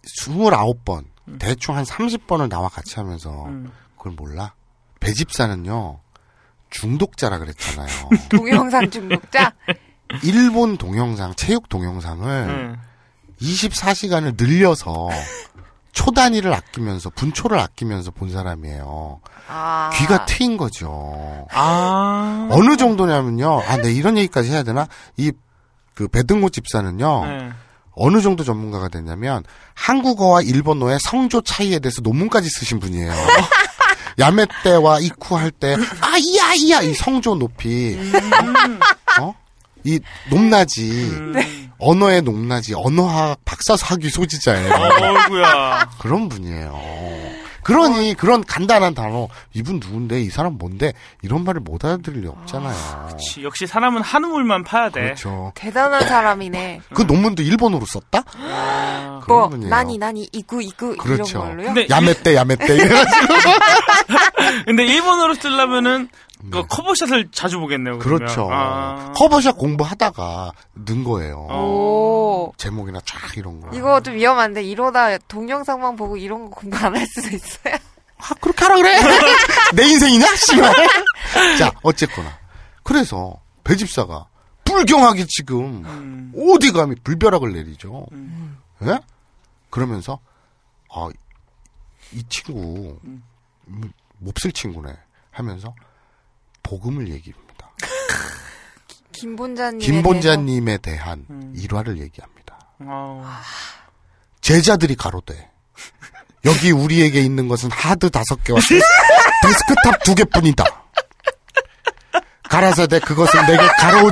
스물아홉 번 음. 대충 한 삼십 번을 나와 같이 하면서 음. 그걸 몰라? 배집사는요. 중독자라 그랬잖아요. 동영상 중독자? 일본 동영상, 체육 동영상을 음. 24시간을 늘려서 초단위를 아끼면서 분초를 아끼면서 본 사람이에요. 아. 귀가 트인 거죠. 아. 어느 정도냐면요. 아, 네 이런 얘기까지 해야 되나? 이 그 배등고 집사는요. 음. 어느 정도 전문가가 되냐면 한국어와 일본어의 성조 차이에 대해서 논문까지 쓰신 분이에요. 야매 때와 이쿠 할 때아 이야 이야 이 성조 높이 음. 어? 이 높낮이 음. 네. 언어의 높낮이 언어학 박사 사기 소지자예요. 어 그런 분이에요. 그러니 어. 그런 간단한 단어 이분 누군데 이 사람 뭔데 이런 말을 못 알아들을 리 없잖아요. 아, 그치. 역시 사람은 한우물만 파야 돼. 그렇죠. 대단한 사람이네. 그 논문도 일본어로 썼다? 아, 뭐 분이에요. 이구 이구 그렇죠. 이런 걸로요. 야매 때 야매 때 이래가지고. 근데 일본어로 쓰려면은 그러니까 음. 커버샷을 자주 보겠네요. 그러면. 그렇죠 아. 커버샷 공부하다가 는 거예요. 어. 오. 제목이나 쫙 이런 거. 이거 좀 위험한데 이러다 동영상만 보고 이런 거 공부 안 할 수도 있어요. 아, 그렇게 하라 그래? 내 인생이냐? 씨발. 자, 어쨌거나. 그래서 배집사가 불경하게 지금 음. 어디 감히 불벼락을 내리죠. 음. 예? 그러면서 아, 이 친구 음. 뭐, 몹쓸 친구네 하면서 복음을 얘기합니다. 김본자님 김본자님에 대한 음. 일화를 얘기합니다. 아우. 제자들이 가로대. 여기 우리에게 있는 것은 하드 다섯 개와 데스크탑 두 개뿐이다. 가라사대 그것을 내게 가로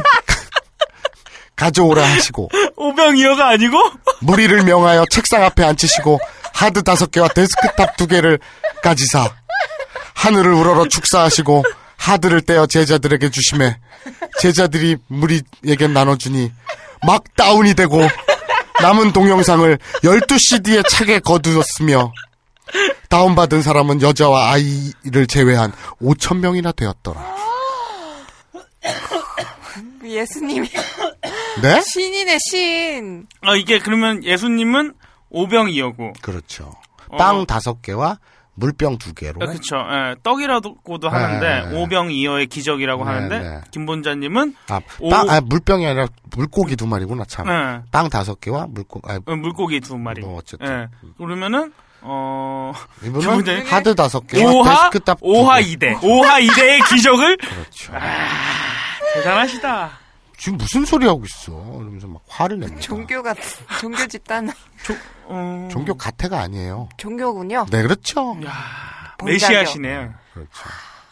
가져오라 하시고 오병이어가 아니고 무리를 명하여 책상 앞에 앉히시고 하드 다섯 개와 데스크탑 두 개를 가지사 하늘을 우러러 축사하시고 하드를 떼어 제자들에게 주심에 제자들이 무리에게 나눠주니 막 다운이 되고 남은 동영상을 1 2시뒤에 차게 거두었으며 다운받은 사람은 여자와 아이를 제외한 5천 명이나 되었더라. 예수님이 네? 신이네 신. 아 이게 그러면 예수님은 5병이어고 그렇죠. 빵 어. 다섯 개와 물병 두 개로. 그렇죠. 예, 떡이라고도 예, 하는데 예. 네, 오병이어의 기적이라고 하는데 네. 김본자님은 아, 오... 아, 물병이 아니라 물고기 두 마리구나 참. 네. 예. 빵 다섯 개와 물고 아, 어, 물고기 두 마리. 뭐 어쨌든. 그러면은 어 이분은 김 하드 다섯 개 오하 아, 오하 이대 오하 이대의 기적을. 그렇죠. 아, 대단하시다. 지금 무슨 소리 하고 있어? 이러면서 막 화를 내. 종교 같은 종교 집단. 조, 음. 종교 가태가 아니에요. 종교군요. 네, 그렇죠. 야, 메시아시네요. 그렇죠.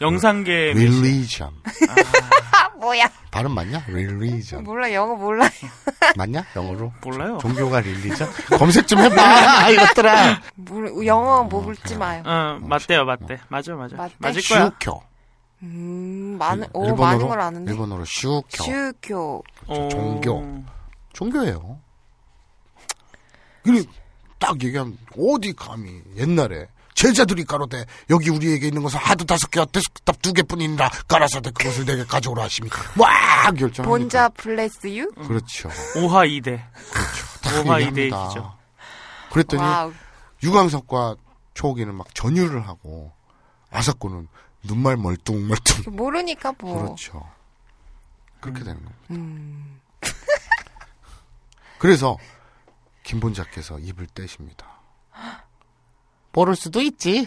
영상계 음. religion. 아. 뭐야? 발음 맞냐? religion. 몰라 영어 몰라요. 맞냐? 영어로? 몰라요. 종교가 religion? 검색 좀 해봐 이것들아. 모 영어 뭐 음, 묻지 마요. 어, 음, 맞대요, 맞대. 맞아, 맞아. 맞대? 맞을 거야. 슈켜. 음, 많은 일, 오 일본어로, 많은 걸 아는데. 일본어로 슈켜. 슈교. 그렇죠, 종교. 종교예요. 그리고 딱 얘기하면 어디 감히 옛날에 제자들이 가로되 여기 우리에게 있는 것은 하도 다섯 개와 대석답 두 개뿐이니라 가라사대 그것을 내게 가져오라 하십니까막 결정. 을 본자 블레스 유. 그렇죠. 오하 이대. 그렇죠. 오하 이대이죠. 그랬더니 유광석과 초옥이는 막 전율을 하고 아사코는 눈말 멀뚱멀뚱. 그 모르니까 뭐. 그렇죠. 그렇게 음. 되는 겁니다. 음. 그래서 김본자께서 입을 떼십니다. 모를 수도 있지.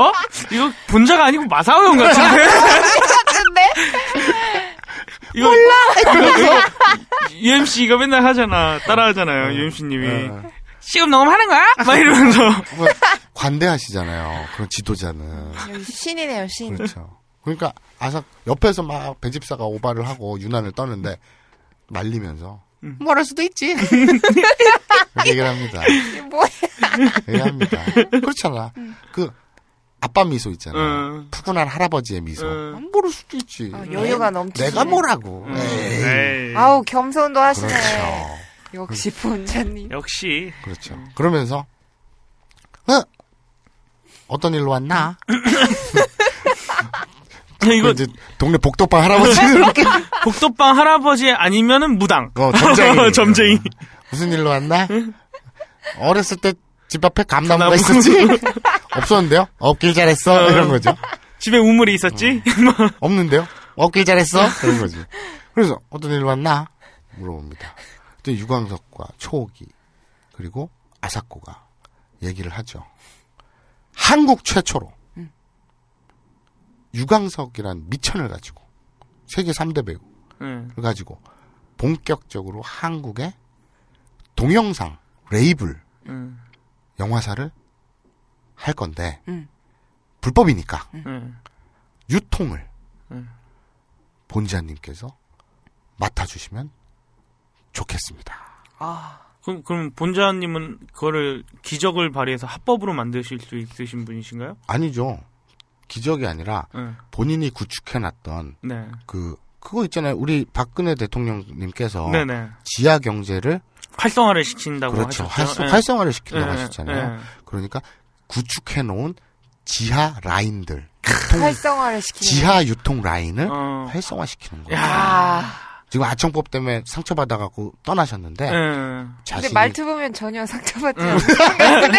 어? 이거 본자가 아니고 마사오 형 같은데? 같은데? 이거, 몰라. 이거, UMC 이거 맨날 하잖아. 따라하잖아요. 음, 네. UMC님이. 음. 네. 시험 너무 하는 거야? 막 이러면서. 뭐, 관대하시잖아요. 그런 지도자는. 신이네요, 신. 그렇죠. 그러니까 아삭 옆에서 막 배집사가 오바를 하고 유난을 떠는데 말리면서 모를 음. 수도 있지. 그 얘기를 합니다. 뭐야. 그 얘기합니다. 를 그렇잖아. 음. 그, 아빠 미소 있잖아. 음. 어. 푸근한 할아버지의 미소. 음. 모를 수도 있지. 어, 여유가 네? 넘치지. 내가 뭐라고. 음. 에이. 네. 에이. 아우, 겸손도 하시네. 그렇죠. 역시 본자님. 역시. 그렇죠. 그러면서, 어? 어떤 일로 왔나? 이거 이제 동네 복도방 할아버지 네, 복도방 할아버지 아니면은 무당. 어, 점쟁이. 점쟁이. 무슨 일로 왔나? 어렸을 때 집 앞에 감나무가 있었지? 없었는데요? 없길 잘했어. 어, 이런 거죠. 집에 우물이 있었지? 어. 뭐. 없는데요? 없길 잘했어. 그런 어. 거지. 그래서 어떤 일로 왔나? 물어봅니다. 그때 유광석과 초호기 그리고 아사코가 얘기를 하죠. 한국 최초로 유광석이란 미천을 가지고 세계 3대 배우를 예. 음. 가지고 본격적으로 한국의 동영상 레이블 음. 영화사를 할 건데 음. 불법이니까 음. 예. 유통을 본자님께서 맡아주시면 좋겠습니다. 아. 그럼, 그럼 본자님은 그거를 기적을 발휘해서 합법으로 만드실 수 있으신 분이신가요? 아니죠. 기적이 아니라 네. 본인이 구축해놨던 네. 그 그거 있잖아요. 우리 박근혜 대통령님께서 네네. 네. 지하 경제를 활성화를 시킨다고 그렇죠. 하셨죠. 활성, 네. 화를 시킨다고 네, 하셨잖아요. 그러니까 구축해놓은 지하 라인들 유통, 활성화를 시키는 지하 유통 라인을 어. 활성화시키는 거예요. 지금 아청법 때문에 상처받아갖고 떠나셨는데. 네. 자신이... 근데 말투 보면 전혀 상처받지 음. 않으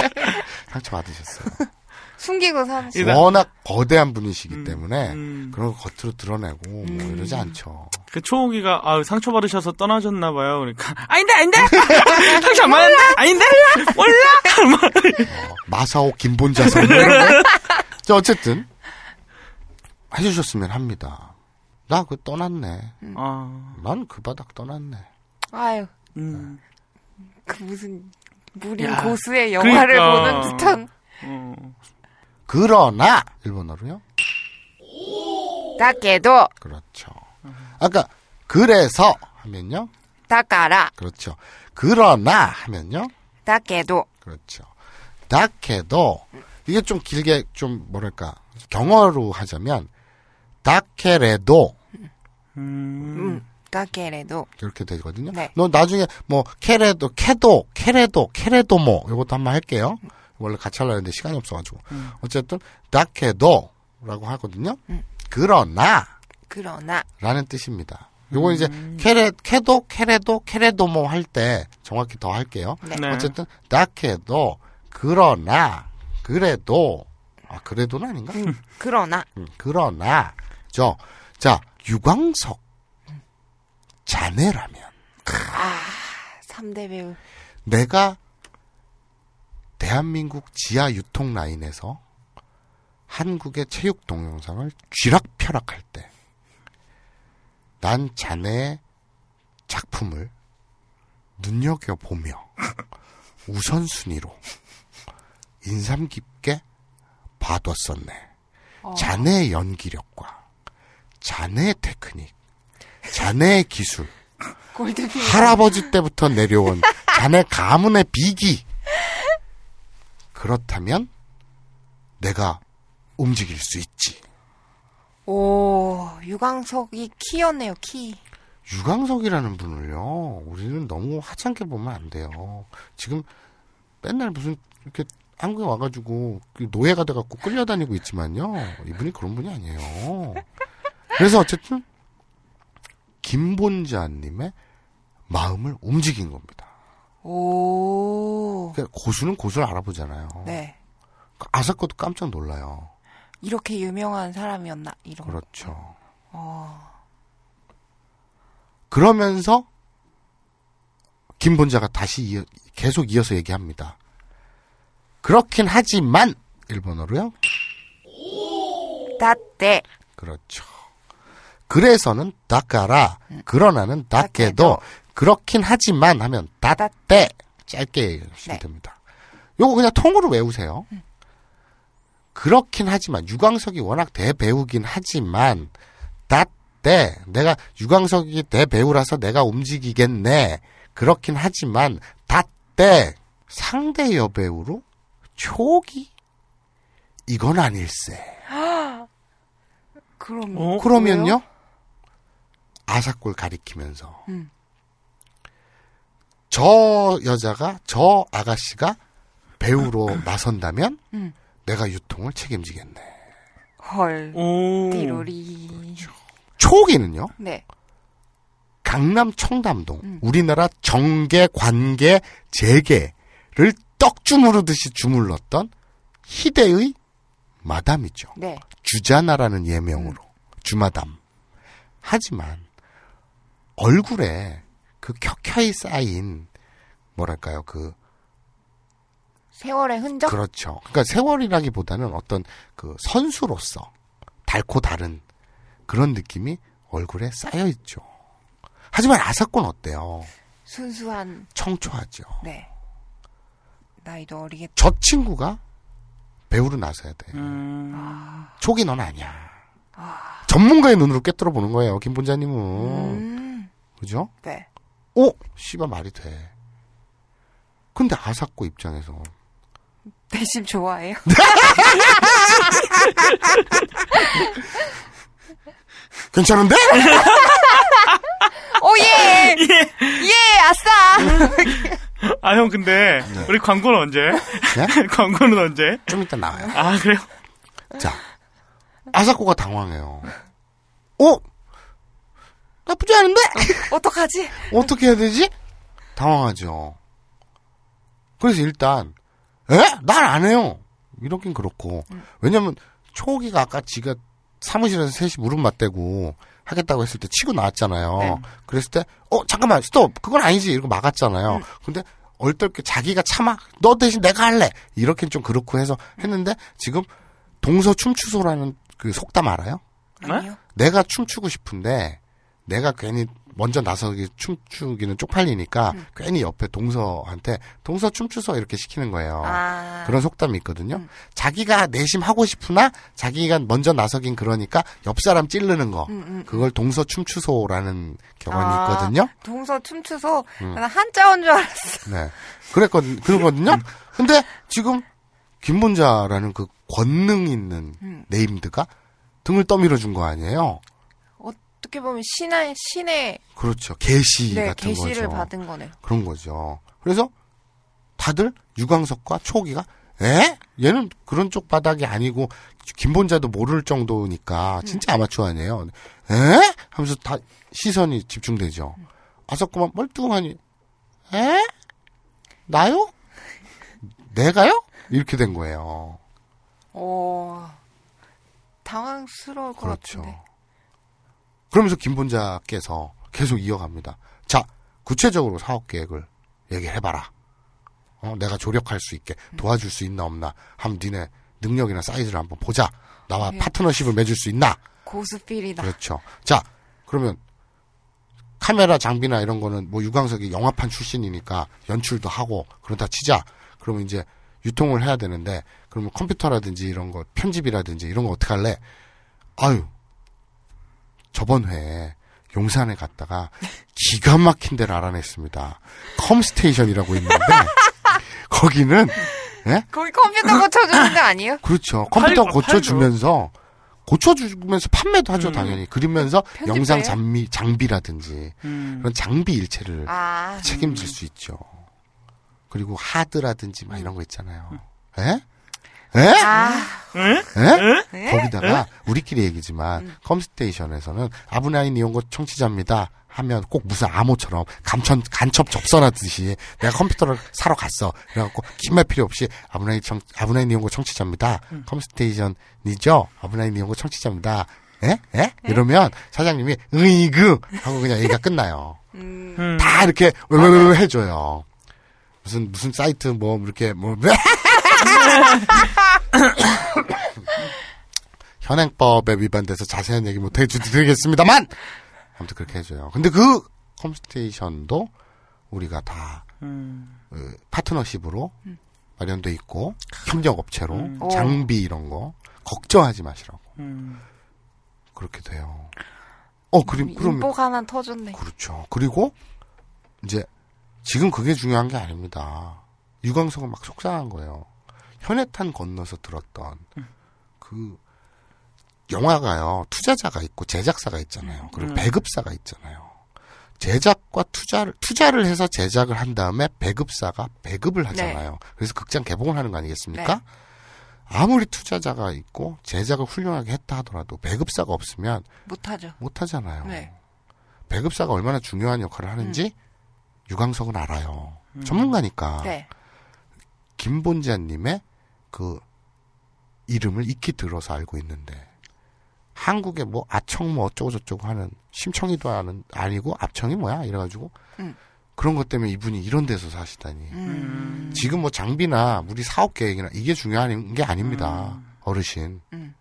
상처받으셨어요. 숨기고 사는 워낙 거대한 분이시기 음, 때문에 음. 그런 거 겉으로 드러내고 뭐 음. 뭐 이러지 않죠. 그 초호기가 아, 상처 받으셔서 떠나셨나 봐요. 그러니까 아닌데 아닌데 상처 안 받았는데 아닌데 몰라 어, 마사오 김본자 선생. 자 어쨌든 해주셨으면 합니다. 나 그 떠났네. 음. 아. 난그 바닥 떠났네. 아유. 네. 그 무슨 무림 고수의 영화를 그러니까. 보는 듯한. 어. 그러나 일본어로요. 다케도 그렇죠. 아까 그래서 하면요. 다카라 그렇죠. 그러나 하면요. 다케도 그렇죠. 다케도 이게 좀 길게 좀 뭐랄까 경어로 하자면 다케레도 음, 음 다케레도 이렇게 되거든요. 네. 너 나중에 뭐 케레도 케도 케레도 케레도모 이것도 한번 할게요. 원래 같이 하려 했는데 시간이 없어가지고 음. 어쨌든 다케도라고 하거든요. 음. 그러나 그러나라는 뜻입니다. 요건 이제 음. 캐레 캐도 캐레도 캐레도모 뭐 할 때 정확히 더 할게요. 네. 네. 어쨌든 다케도 그러나 그래도 아 그래도는 아닌가? 음, 그러나 음, 그러나 저자 유광석 자네라면 아 3대 배우 내가 대한민국 지하 유통 라인에서 한국의 체육 동영상을 쥐락펴락할 때, 난 자네의 작품을 눈여겨보며 우선순위로 인상 깊게 봐뒀었네. 어. 자네의 연기력과 자네의 테크닉, 자네의 기술, 할아버지 때부터 내려온 자네 가문의 비기, 그렇다면 내가 움직일 수 있지. 오, 유광석이 키였네요, 키. 유광석이라는 분을요, 우리는 너무 하찮게 보면 안 돼요. 지금 맨날 무슨 이렇게 한국에 와가지고 그 노예가 돼갖고 끌려다니고 있지만요, 이분이 그런 분이 아니에요. 그래서 어쨌든 김본자님의 마음을 움직인 겁니다. 오. 그러니까 고수는 고수를 알아보잖아요. 네. 그러니까 아사코도 깜짝 놀라요. 이렇게 유명한 사람이었나 이런. 그렇죠. 어. 그러면서 김본자가 다시 이어, 계속 이어서 얘기합니다. 그렇긴 하지만 일본어로요. 따떼. 그렇죠. 그래서는 다까라 음. 그러나는 다케도 그렇긴 하지만 하면 다다떼 짧게 쓰면 네. 됩니다. 요거 그냥 통으로 외우세요. 음. 그렇긴 하지만 유광석이 워낙 대배우긴 하지만 다때 내가 유광석이 대배우라서 내가 움직이겠네. 그렇긴 하지만 다때 상대 여배우로 초기 이건 아닐세. 그럼 어? 그러면요? 아사골 가리키면서 음. 저 여자가 저 아가씨가 배우로 나선다면 음. 내가 유통을 책임지겠네. 헐. 디로리. 그렇죠. 초기는요. 네. 강남 청담동 음. 우리나라 정계 관계 재계를 떡 주무르듯이 주물렀던 희대의 마담이죠. 네. 주자나라는 예명으로 음. 주마담. 하지만 얼굴에 그 켜켜이 쌓인 뭐랄까요 그 세월의 흔적 그렇죠. 그러니까 세월이라기보다는 어떤 그 선수로서 달고 다른 그런 느낌이 얼굴에 쌓여 있죠. 하지만 아사콘 어때요? 순수한 청초하죠. 네. 나이도 어리겠다. 저 친구가 배우로 나서야 돼. 음... 초기 아. 넌 아니야. 아... 전문가의 눈으로 깨뜨려 보는 거예요, 김 본자님은. 음... 그죠? 네. 어? 씨발 말이 돼. 근데 아사코 입장에서 대신 좋아해요. 괜찮은데? 오예! 어, 예! 예! 아싸! 아, 형, 근데, 네. 우리 광고는 언제? 네? 광고는 언제? 좀 이따 나와요. 아, 그래요? 자, 아사코가 당황해요. 어? 나쁘지 않은데? 어, 어떡하지? 어떻게 해야 되지? 당황하죠. 그래서 일단, 에? 난 안 해요. 이러긴 그렇고. 왜냐면, 초기가 아까 지가 사무실에서 셋이 무릎 맞대고 하겠다고 했을 때 치고 나왔잖아요. 네. 그랬을 때, 어, 잠깐만, 스톱! 그건 아니지! 이러고 막았잖아요. 음. 근데 얼떨결 자기가 참아! 너 대신 내가 할래! 이렇게 좀 그렇고 해서 했는데, 지금 동서 춤추소라는 그 속담 알아요? 아니요. 내가 춤추고 싶은데, 내가 괜히 먼저 나서기 춤추기는 쪽팔리니까 음. 괜히 옆에 동서한테 동서 춤추서 이렇게 시키는 거예요. 아. 그런 속담이 있거든요. 음. 자기가 내심 하고 싶으나 자기가 먼저 나서긴 그러니까 옆 사람 찌르는 거. 음, 음 그걸 음. 동서 춤추소라는 경험이 아. 있거든요. 동서 춤추소? 음. 한자어인 줄 알았어. 네. 그랬거든, 그러거든요. 근데 지금 김문자라는 그 권능 있는 네임드가 등을 떠밀어 준 거 아니에요? 어떻게 보면 신의 신의 그렇죠 계시 네, 같은 계시를 거죠. 받은 거네 그런 거죠. 그래서 다들 유광석과 초기가 에? 얘는 그런 쪽 바닥이 아니고 김본자도 모를 정도니까 음. 진짜 음. 아마추어 아니에요. 에? 하면서 다 시선이 집중되죠. 음. 아석구만 멀뚱하니 에? 나요? 내가요? 이렇게 된 거예요. 어 당황스러울 그렇죠. 같은데. 그러면서 김본자께서 계속 이어갑니다. 자, 구체적으로 사업 계획을 얘기해봐라. 어, 내가 조력할 수 있게 음. 도와줄 수 있나 없나. 함 니네 능력이나 사이즈를 한번 보자. 나와 네. 파트너십을 맺을 수 있나. 고수필이다. 그렇죠. 자, 그러면 카메라 장비나 이런 거는 뭐 유광석이 영화판 출신이니까 연출도 하고 그러다 치자. 그러면 이제 유통을 해야 되는데 그러면 컴퓨터라든지 이런 거 편집이라든지 이런 거 어떻게 할래? 아유 저번 회에 용산에 갔다가 기가 막힌 데를 알아냈습니다. 컴스테이션이라고 있는데 거기는 예? 거기 컴퓨터 고쳐주는 데 아니에요? 그렇죠. 컴퓨터 팔, 고쳐주면서 고쳐주면서 판매도 하죠 음. 당연히 그러면서 편집해 영상 장비 장비라든지 음. 그런 장비 일체를 아, 책임질 음. 수 있죠. 그리고 하드라든지 막 이런 거 있잖아요. 음. 예? 에? 아. 에? 에? 거기다가 우리끼리 얘기지만 컴스테이션에서는 아브나인 이용고 청취자입니다. 하면 꼭 무슨 암호처럼 감천 간첩 접선하듯이 내가 컴퓨터를 사러 갔어. 그래갖고 긴말 필요 없이 아브나인 청 아브나인 이용고 청취자입니다. 음. 컴스테이션이죠. 아브나인 이용고 청취자입니다. 에? 에? 이러면 사장님이 으이그 하고 그냥 얘기가 끝나요. 음. 다 이렇게 왜왜왜 음. 해줘요. 무슨 무슨 사이트 뭐, 뭐 이렇게 뭐 현행법에 위반돼서 자세한 얘기 못 해드리겠습니다만 아무튼 그렇게 해줘요. 근데 그 컴스테이션도 우리가 다 음. 그 파트너십으로 음. 마련돼 있고 협력업체로 음. 음. 장비 이런 거 걱정하지 마시라고 음. 그렇게 돼요. 어 그림 음, 그럼 인복 하나 터졌네. 그렇죠. 그리고 이제 지금 그게 중요한 게 아닙니다. 유광석은 막 속상한 거예요. 현해탄 건너서 들었던 그 영화가요 투자자가 있고 제작사가 있잖아요 그리고 음. 배급사가 있잖아요 제작과 투자를 투자를 해서 제작을 한 다음에 배급사가 배급을 네. 하잖아요 네. 그래서 극장 개봉을 하는 거 아니겠습니까 네. 아무리 투자자가 있고 제작을 훌륭하게 했다 하더라도 배급사가 없으면 못하죠 못하잖아요 네. 배급사가 얼마나 중요한 역할을 하는지 음. 유광석은 알아요 음. 전문가니까 네. 김본자님의 그 이름을 익히 들어서 알고 있는데 한국에뭐 아청 뭐 어쩌고 저쩌고 하는 심청이도 아는 아니고 압청이 뭐야 이래가지고 음. 그런 것 때문에 이분이 이런 데서 사시다니 음. 지금 뭐 장비나 우리 사업 계획이나 이게 중요한 게 아닙니다 음. 어르신 음.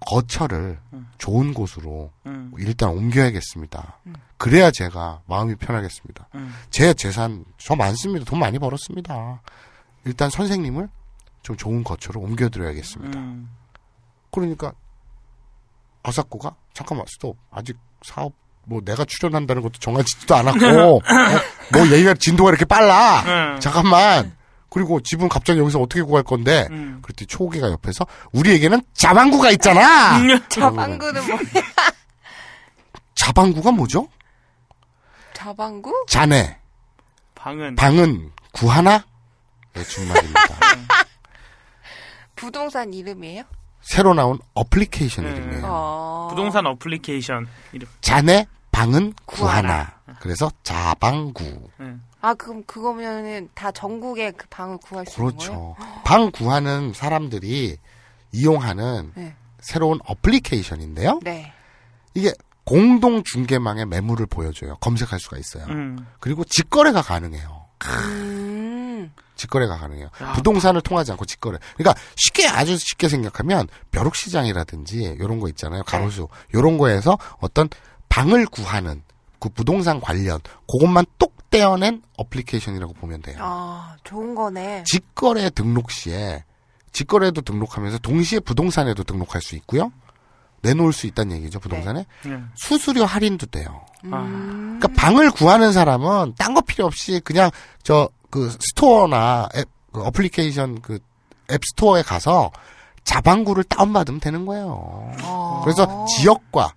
거처를 음. 좋은 곳으로 음. 일단 옮겨야겠습니다 그래야 제가 마음이 편하겠습니다 제 재산 저 많습니다 돈 많이 벌었습니다 일단 선생님을 좀 좋은 거처로 옮겨드려야겠습니다. 음. 그러니까 아사코가 잠깐만 스톱 아직 사업 뭐 내가 출연한다는 것도 정하지도 않았고 어? 뭐 얘기가 진도가 이렇게 빨라 음. 잠깐만 그리고 집은 갑자기 여기서 어떻게 구할 건데 음. 그랬더니 초기가 옆에서 우리에게는 자방구가 있잖아 음. 자방구는 뭐야 자방구가 뭐죠? 자방구? 자네 방은 방은 구하나? 준말입니다. 네, 부동산 이름이에요? 새로 나온 어플리케이션 음. 이름이에요. 어... 부동산 어플리케이션 이름. 자네 방은 구하나. 구하나. 그래서 자방구. 음. 아 그럼 그거면은 다 전국에 그 방을 구할 수 그렇죠. 있는 거예요? 그렇죠. 방 구하는 사람들이 이용하는 네. 새로운 어플리케이션인데요. 네. 이게 공동 중개망의 매물을 보여줘요. 검색할 수가 있어요. 음. 그리고 직거래가 가능해요. 음. 직거래가 가능해요. 아, 부동산을 통하지 않고 직거래. 그러니까 쉽게 아주 쉽게 생각하면 벼룩시장이라든지 이런 거 있잖아요. 네. 가로수 이런 거에서 어떤 방을 구하는 그 부동산 관련 그것만 똑 떼어낸 어플리케이션이라고 보면 돼요. 아 좋은 거네. 직거래 등록 시에 직거래도 등록하면서 동시에 부동산에도 등록할 수 있고요. 내놓을 수 있다는 얘기죠 부동산에 네. 네. 수수료 할인도 돼요. 음. 그러니까 방을 구하는 사람은 딴 거 필요 없이 그냥 저그 스토어나 앱, 그 어플리케이션 그 앱스토어에 가서 자방구를 다운받으면 되는 거예요. 아. 그래서 지역과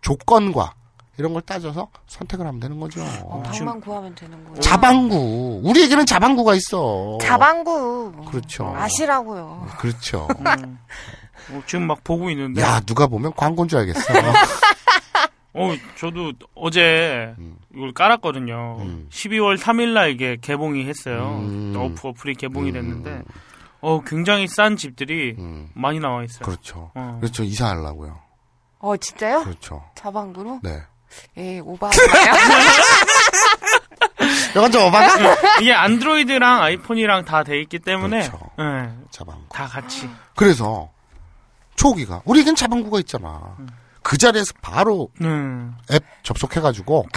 조건과 이런 걸 따져서 선택을 하면 되는 거죠. 어, 어, 방만 구하면 되는 거예요. 자방구. 우리에게는 자방구가 있어. 자방구. 그렇죠. 아시라고요. 그렇죠. 음, 어, 지금 막 보고 있는데. 야, 누가 보면 광고인 줄 알겠어. 어, 저도 어제 이걸 깔았거든요. 음. 12월 3일날 이게 개봉이 했어요. 음. 어프 어플이 개봉이 음. 됐는데, 어, 굉장히 싼 집들이 음. 많이 나와 있어요. 그렇죠. 어. 그렇죠 이사하려고요. 어, 진짜요? 그렇죠. 자방구로? 네. 예, 오바. 이건 좀 오바가? 예, 이게 안드로이드랑 아이폰이랑 다 돼 있기 때문에. 그렇죠. 네. 예, 자방구. 다 같이. 그래서, 초기가, 우리 겐 자방구가 있잖아. 음. 그 자리에서 바로 음. 앱 접속해가지고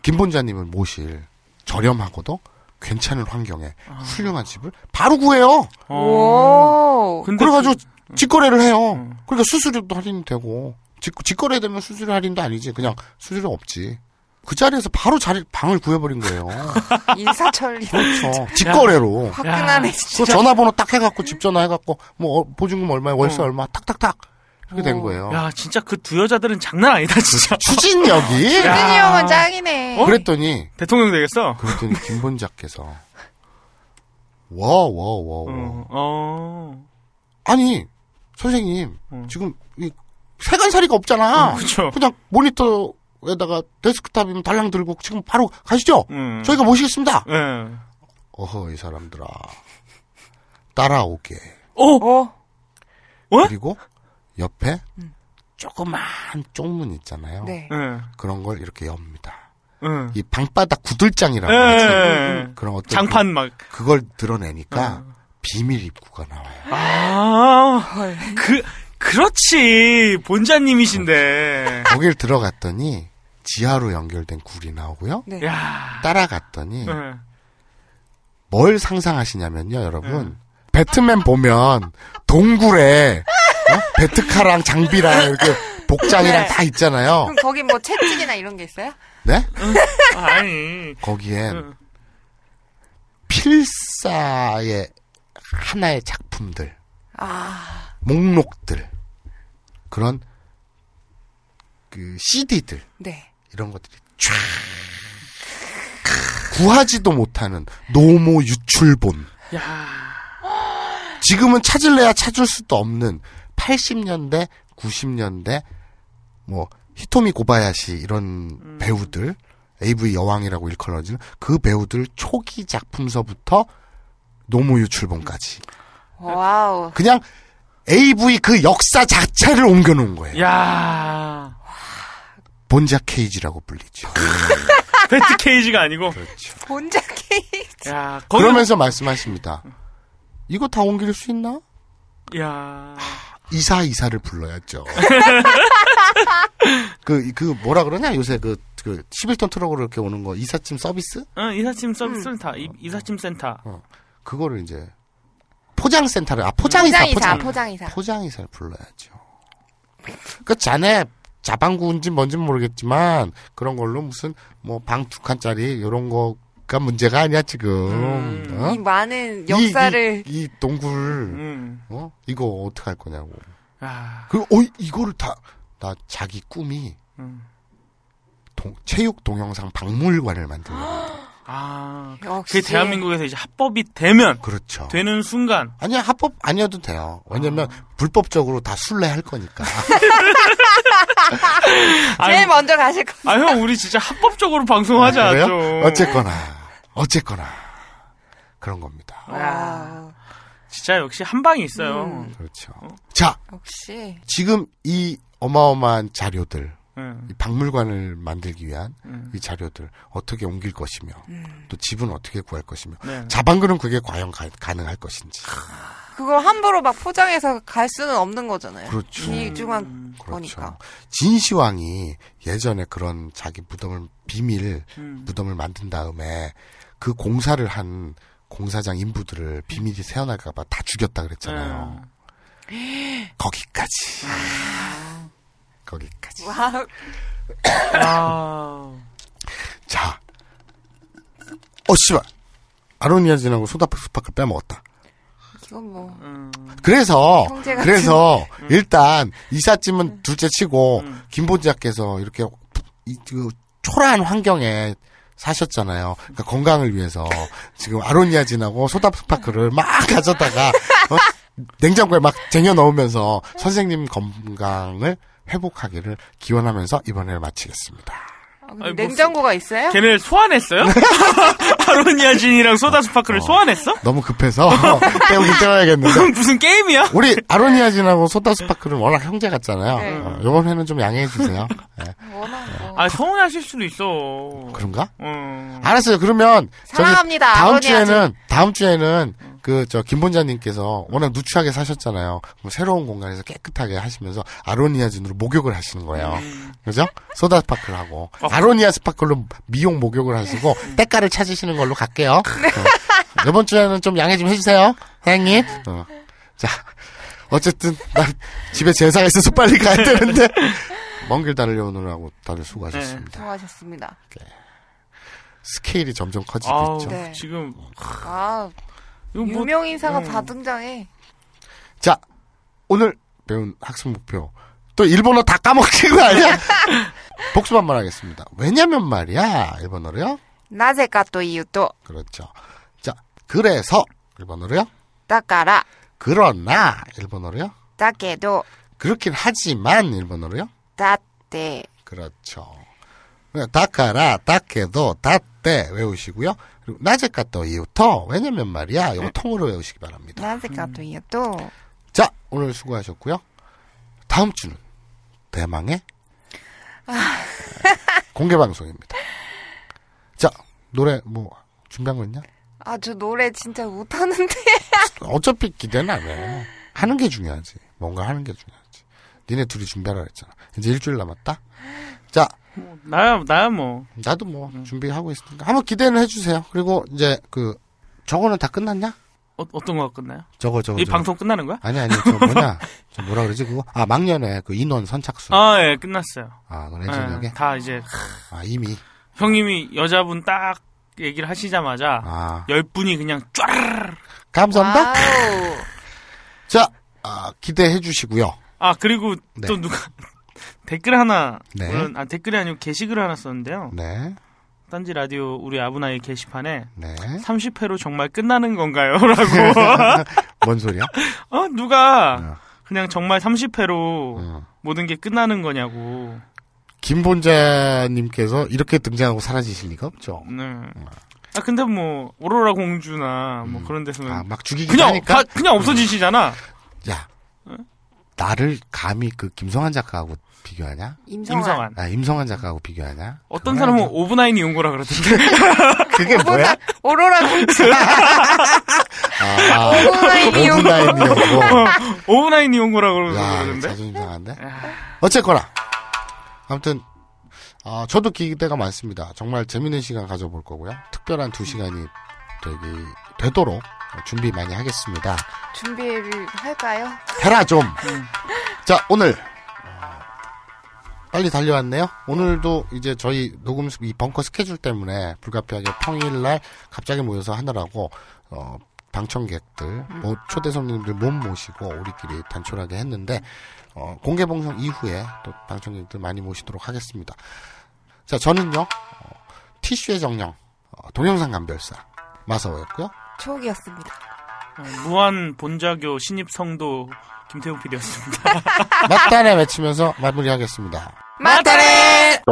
김 본자님을 모실 저렴하고도 괜찮은 환경에 아. 훌륭한 집을 바로 구해요. 어. 오. 그래가지고 그... 음. 직거래를 해요. 음. 그러니까 수수료도 할인되고 직, 직거래 되면 수수료 할인도 아니지 그냥 수수료 없지. 그 자리에서 바로 자리 방을 구해버린 거예요. 인사철리. 그렇죠. 직거래로. 화끈하네. 그 전화번호 딱 해갖고 집 전화 해갖고 뭐 보증금 얼마에 월세 어. 얼마 탁탁탁 그렇게 된 어. 거예요. 야, 진짜 그 두 여자들은 장난 아니다, 진짜. 추진력이? 추진이 형은 짱이네. 어? 그랬더니. 대통령 되겠어? 그랬더니 김본작께서. 와, 와, 와, 와. 어, 어. 아니, 선생님, 어. 지금, 이, 세간살이가 없잖아. 어, 그쵸. 그냥 모니터에다가 데스크탑이면 달랑 들고 지금 바로 가시죠. 음. 저희가 모시겠습니다. 네. 어허, 이 사람들아. 따라오게. 어? 어? 어? 그리고 옆에 음. 조그만 쪽문 있잖아요. 네. 네. 그런 걸 이렇게 엽니다. 네. 이 방바닥 구들장이라고 예. 하지. 그런 어떤 장판 그, 막 그걸 드러내니까 아. 비밀 입구가 나와요. 아, 그 그렇지 본자님이신데 거길 들어갔더니 지하로 연결된 굴이 나오고요. 네. 따라갔더니 네. 뭘 상상하시냐면요, 여러분. 네. 배트맨 보면 동굴에 베트카랑 장비랑 이렇게 복장이랑 네. 다 있잖아요. 그럼 거기 뭐 채찍이나 이런 게 있어요? 네? 아니. 거기엔 필사의 하나의 작품들, 아. 목록들, 그런 그 CD들, 네. 이런 것들이 쫙 구하지도 못하는 노모 유출본. 야. 지금은 찾을래야 찾을 수도 없는 80년대, 90년대 뭐 히토미 고바야시 이런 음. 배우들 AV 여왕이라고 일컬어지는 그 배우들 초기 작품서부터 노무유 출범까지. 와우. 그냥 AV 그 역사 자체를 옮겨놓은 거예요. 야 본작 케이지라고 불리죠. 배트 케이지가 아니고. 그렇죠. 본작 케이지. 야, 그러면서 말씀하십니다. 이거 다 옮길 수 있나? 야. 이사 이사를 불러야죠. 그그 그 뭐라 그러냐 요새 그. 그 11톤 트럭으로 이렇게 오는 거 이삿짐 서비스? 응, 어, 이삿짐 음. 서비스 센터, 음. 이, 어. 삿짐 센터. 어, 그거를 이제 포장 센터를 아 포장이사 포장이사 포장이사 포장이사를 불러야죠. 그 자네 자방구인지 뭔지 모르겠지만 그런 걸로 무슨 뭐 방 두 칸짜리 요런거 그러니까 문제가 아니야 지금. 음, 어? 이 많은 역사를 이, 이, 이 동굴 음. 어 이거 어떻게 할 거냐고. 아. 그어 이거를 다나 자기 꿈이 음. 동, 체육 동영상 박물관을 만드는 거예 아, 그 역시. 그 대한민국에서 이제 합법이 되면 그렇죠. 되는 순간 아니야 합법 아니어도 돼요. 왜냐면 아. 불법적으로 다 술래할 거니까. 제일 아니, 먼저 가실 거예요. 아형 우리 진짜 합법적으로 방송하자 아, 좀. 어쨌거나 어쨌거나 그런 겁니다. 와. 진짜 역시 한 방이 있어요. 음. 음. 그렇죠. 어? 자, 역시 지금 이 어마어마한 자료들, 음. 이 박물관을 만들기 위한 음. 이 자료들 어떻게 옮길 것이며 음. 또 집은 어떻게 구할 것이며 네. 자방글은 그게 과연 가, 능할 것인지. 아, 그걸 함부로 막 포장해서 갈 수는 없는 거잖아요. 그렇죠. 일중한 음. 그렇죠. 거니까. 진시황이 예전에 그런 자기 무덤을 비밀 무덤을 만든 다음에 그 공사를 한 공사장 인부들을 비밀이 새어나갈까봐다 죽였다 그랬잖아요. 음. 거기까지. 아. 거기까지. 와 자. 어, 씨발. 아로니아진하고 소다프스파크 빼먹었다. 이건 뭐. 음. 그래서, 그래서, 음. 일단, 이삿짐은 음. 둘째 치고, 음. 김보지학께서 이렇게, 이, 그, 초라한 환경에 사셨잖아요. 그러니까 건강을 위해서 지금 아로니아진하고 소다스파크를 막 가져다가 어? 냉장고에 막 쟁여 넣으면서 선생님 건강을 회복하기를 기원하면서 이번에 마치겠습니다. 아, 아니, 뭐 냉장고가 뭐, 있어요? 걔네를 소환했어요? 아로니아 진이랑 소다 스파크를 어, 소환했어? 너무 급해서 때우긴 때워야겠는데 무슨 게임이야? 우리 아로니아 진하고 소다 스파크는 워낙 형제 같잖아요 네. 어, 이번 에는좀 양해해 주세요 네. 워낙 뭐. 아 서운하실 수도 있어 그런가? 음. 알았어요 그러면 사랑합니다 다음 주에는 다음 주에는 음. 그저 김본자님께서 워낙 누추하게 사셨잖아요. 뭐 새로운 공간에서 깨끗하게 하시면서 아로니아 진으로 목욕을 하시는 거예요. 음. 그죠? 소다 스파클 하고 어. 아로니아 스파클로 미용 목욕을 하시고 음. 때깔을 찾으시는 걸로 갈게요. 네. 어. 이번 주에는 좀 양해 좀 해주세요, 사장님. 어. 자, 어쨌든 난 집에 제사가 있어서 빨리 가야 되는데 먼길 달려오느라고 다들 수고하셨습니다. 네. 수고하셨습니다. 네. 스케일이 점점 커지고 아우, 있죠. 네. 지금 아 뭐, 유명 인사가 뭐, 음. 다 등장해. 자, 오늘 배운 학습 목표. 또 일본어 다 까먹힌 거 아니야? 복습한번 하겠습니다. 왜냐면 말이야, 일본어로요. 나제까 또 이유도. 그렇죠. 자, 그래서 일본어로요. 따까라. 그러나 일본어로요. 따게도. 그렇긴 하지만 일본어로요. 따떼. 그렇죠. 따까라, 따게도, 따때 외우시고요. 그리고 나제카토 이유토 왜냐면 말이야 이거 네. 통으로 외우시기 바랍니다. 나제카토 이유토. 자 오늘 수고하셨고요. 다음 주는 대망의 아. 공개 방송입니다. 자 노래 뭐 준비한 거 있냐? 아 저 노래 진짜 못하는데. 어차피 기대는 안 해. 하는 게 중요하지. 뭔가 하는 게 중요하지. 니네 둘이 준비하라 했잖아. 이제 일주일 남았다. 자. 나야 나야 뭐. 나도 뭐 응. 준비하고 있으니까 한번 기대는 해주세요. 그리고 이제 그 저거는 다 끝났냐? 어, 어떤 거가 끝나요? 저거 저거 이 저거. 방송 끝나는 거야? 아니 아니 저 뭐냐 저 뭐라 그러지 그거 아 막년에 그 인원 선착순 아예 끝났어요. 아 그래 지금 예, 다 이제 아 이미 형님이 여자분 딱 얘기를 하시자마자 아. 열 분이 그냥 쫘르르 감사합니다. 자 아, 기대해 주시고요. 아 그리고 네. 또 누가 댓글 하나 네. 물론, 아, 댓글이 아니고 게시글 하나 썼는데요. 네. 딴지 라디오 우리 아부나의 게시판에 네. 30회로 정말 끝나는 건가요? 라고. 뭔 소리야? 어, 누가 어. 그냥 정말 30회로 어. 모든 게 끝나는 거냐고. 김본자님께서 이렇게 등장하고 사라지실 리가 없죠. 네. 어. 아 근데 뭐 오로라 공주나 뭐 음. 그런 데서는 아, 막 죽이기 그냥 하니까 다, 그냥 없어지시잖아. 음. 야, 응? 나를 감히 그 김성한 작가하고 비교하냐? 임성환. 임성환. 아, 임성환 작가하고 비교하냐? 어떤 사람은 좀... 오브나인이 온고라 그러던데. 그게 뭐야? 오로라 공주. 아, 오브나인이 온고 오브나인이 온고라 어, 그러던데. 자존심 상한데? 어쨌거나. 아무튼, 아, 저도 기대가 많습니다. 정말 재밌는 시간 가져볼 거고요. 특별한 두 시간이 되기, 되도록 준비 많이 하겠습니다. 준비를 할까요? 해라, 좀. 음. 자, 오늘 빨리 달려왔네요. 오늘도 이제 저희 녹음 이 벙커 스케줄 때문에 불가피하게 평일날 갑자기 모여서 하느라고 어, 방청객들, 뭐 초대 손님들 못 모시고 우리끼리 단촐하게 했는데 어, 공개 방송 이후에 또 방청객들 많이 모시도록 하겠습니다. 자, 저는요 어, 티슈의 정령, 어, 동영상 감별사 마사오였고요. 추억이었습니다. 어, 무한 본자교 신입 성도 김태우 PD였습니다. 맞다네 외치면서 마무리하겠습니다. 맞다네!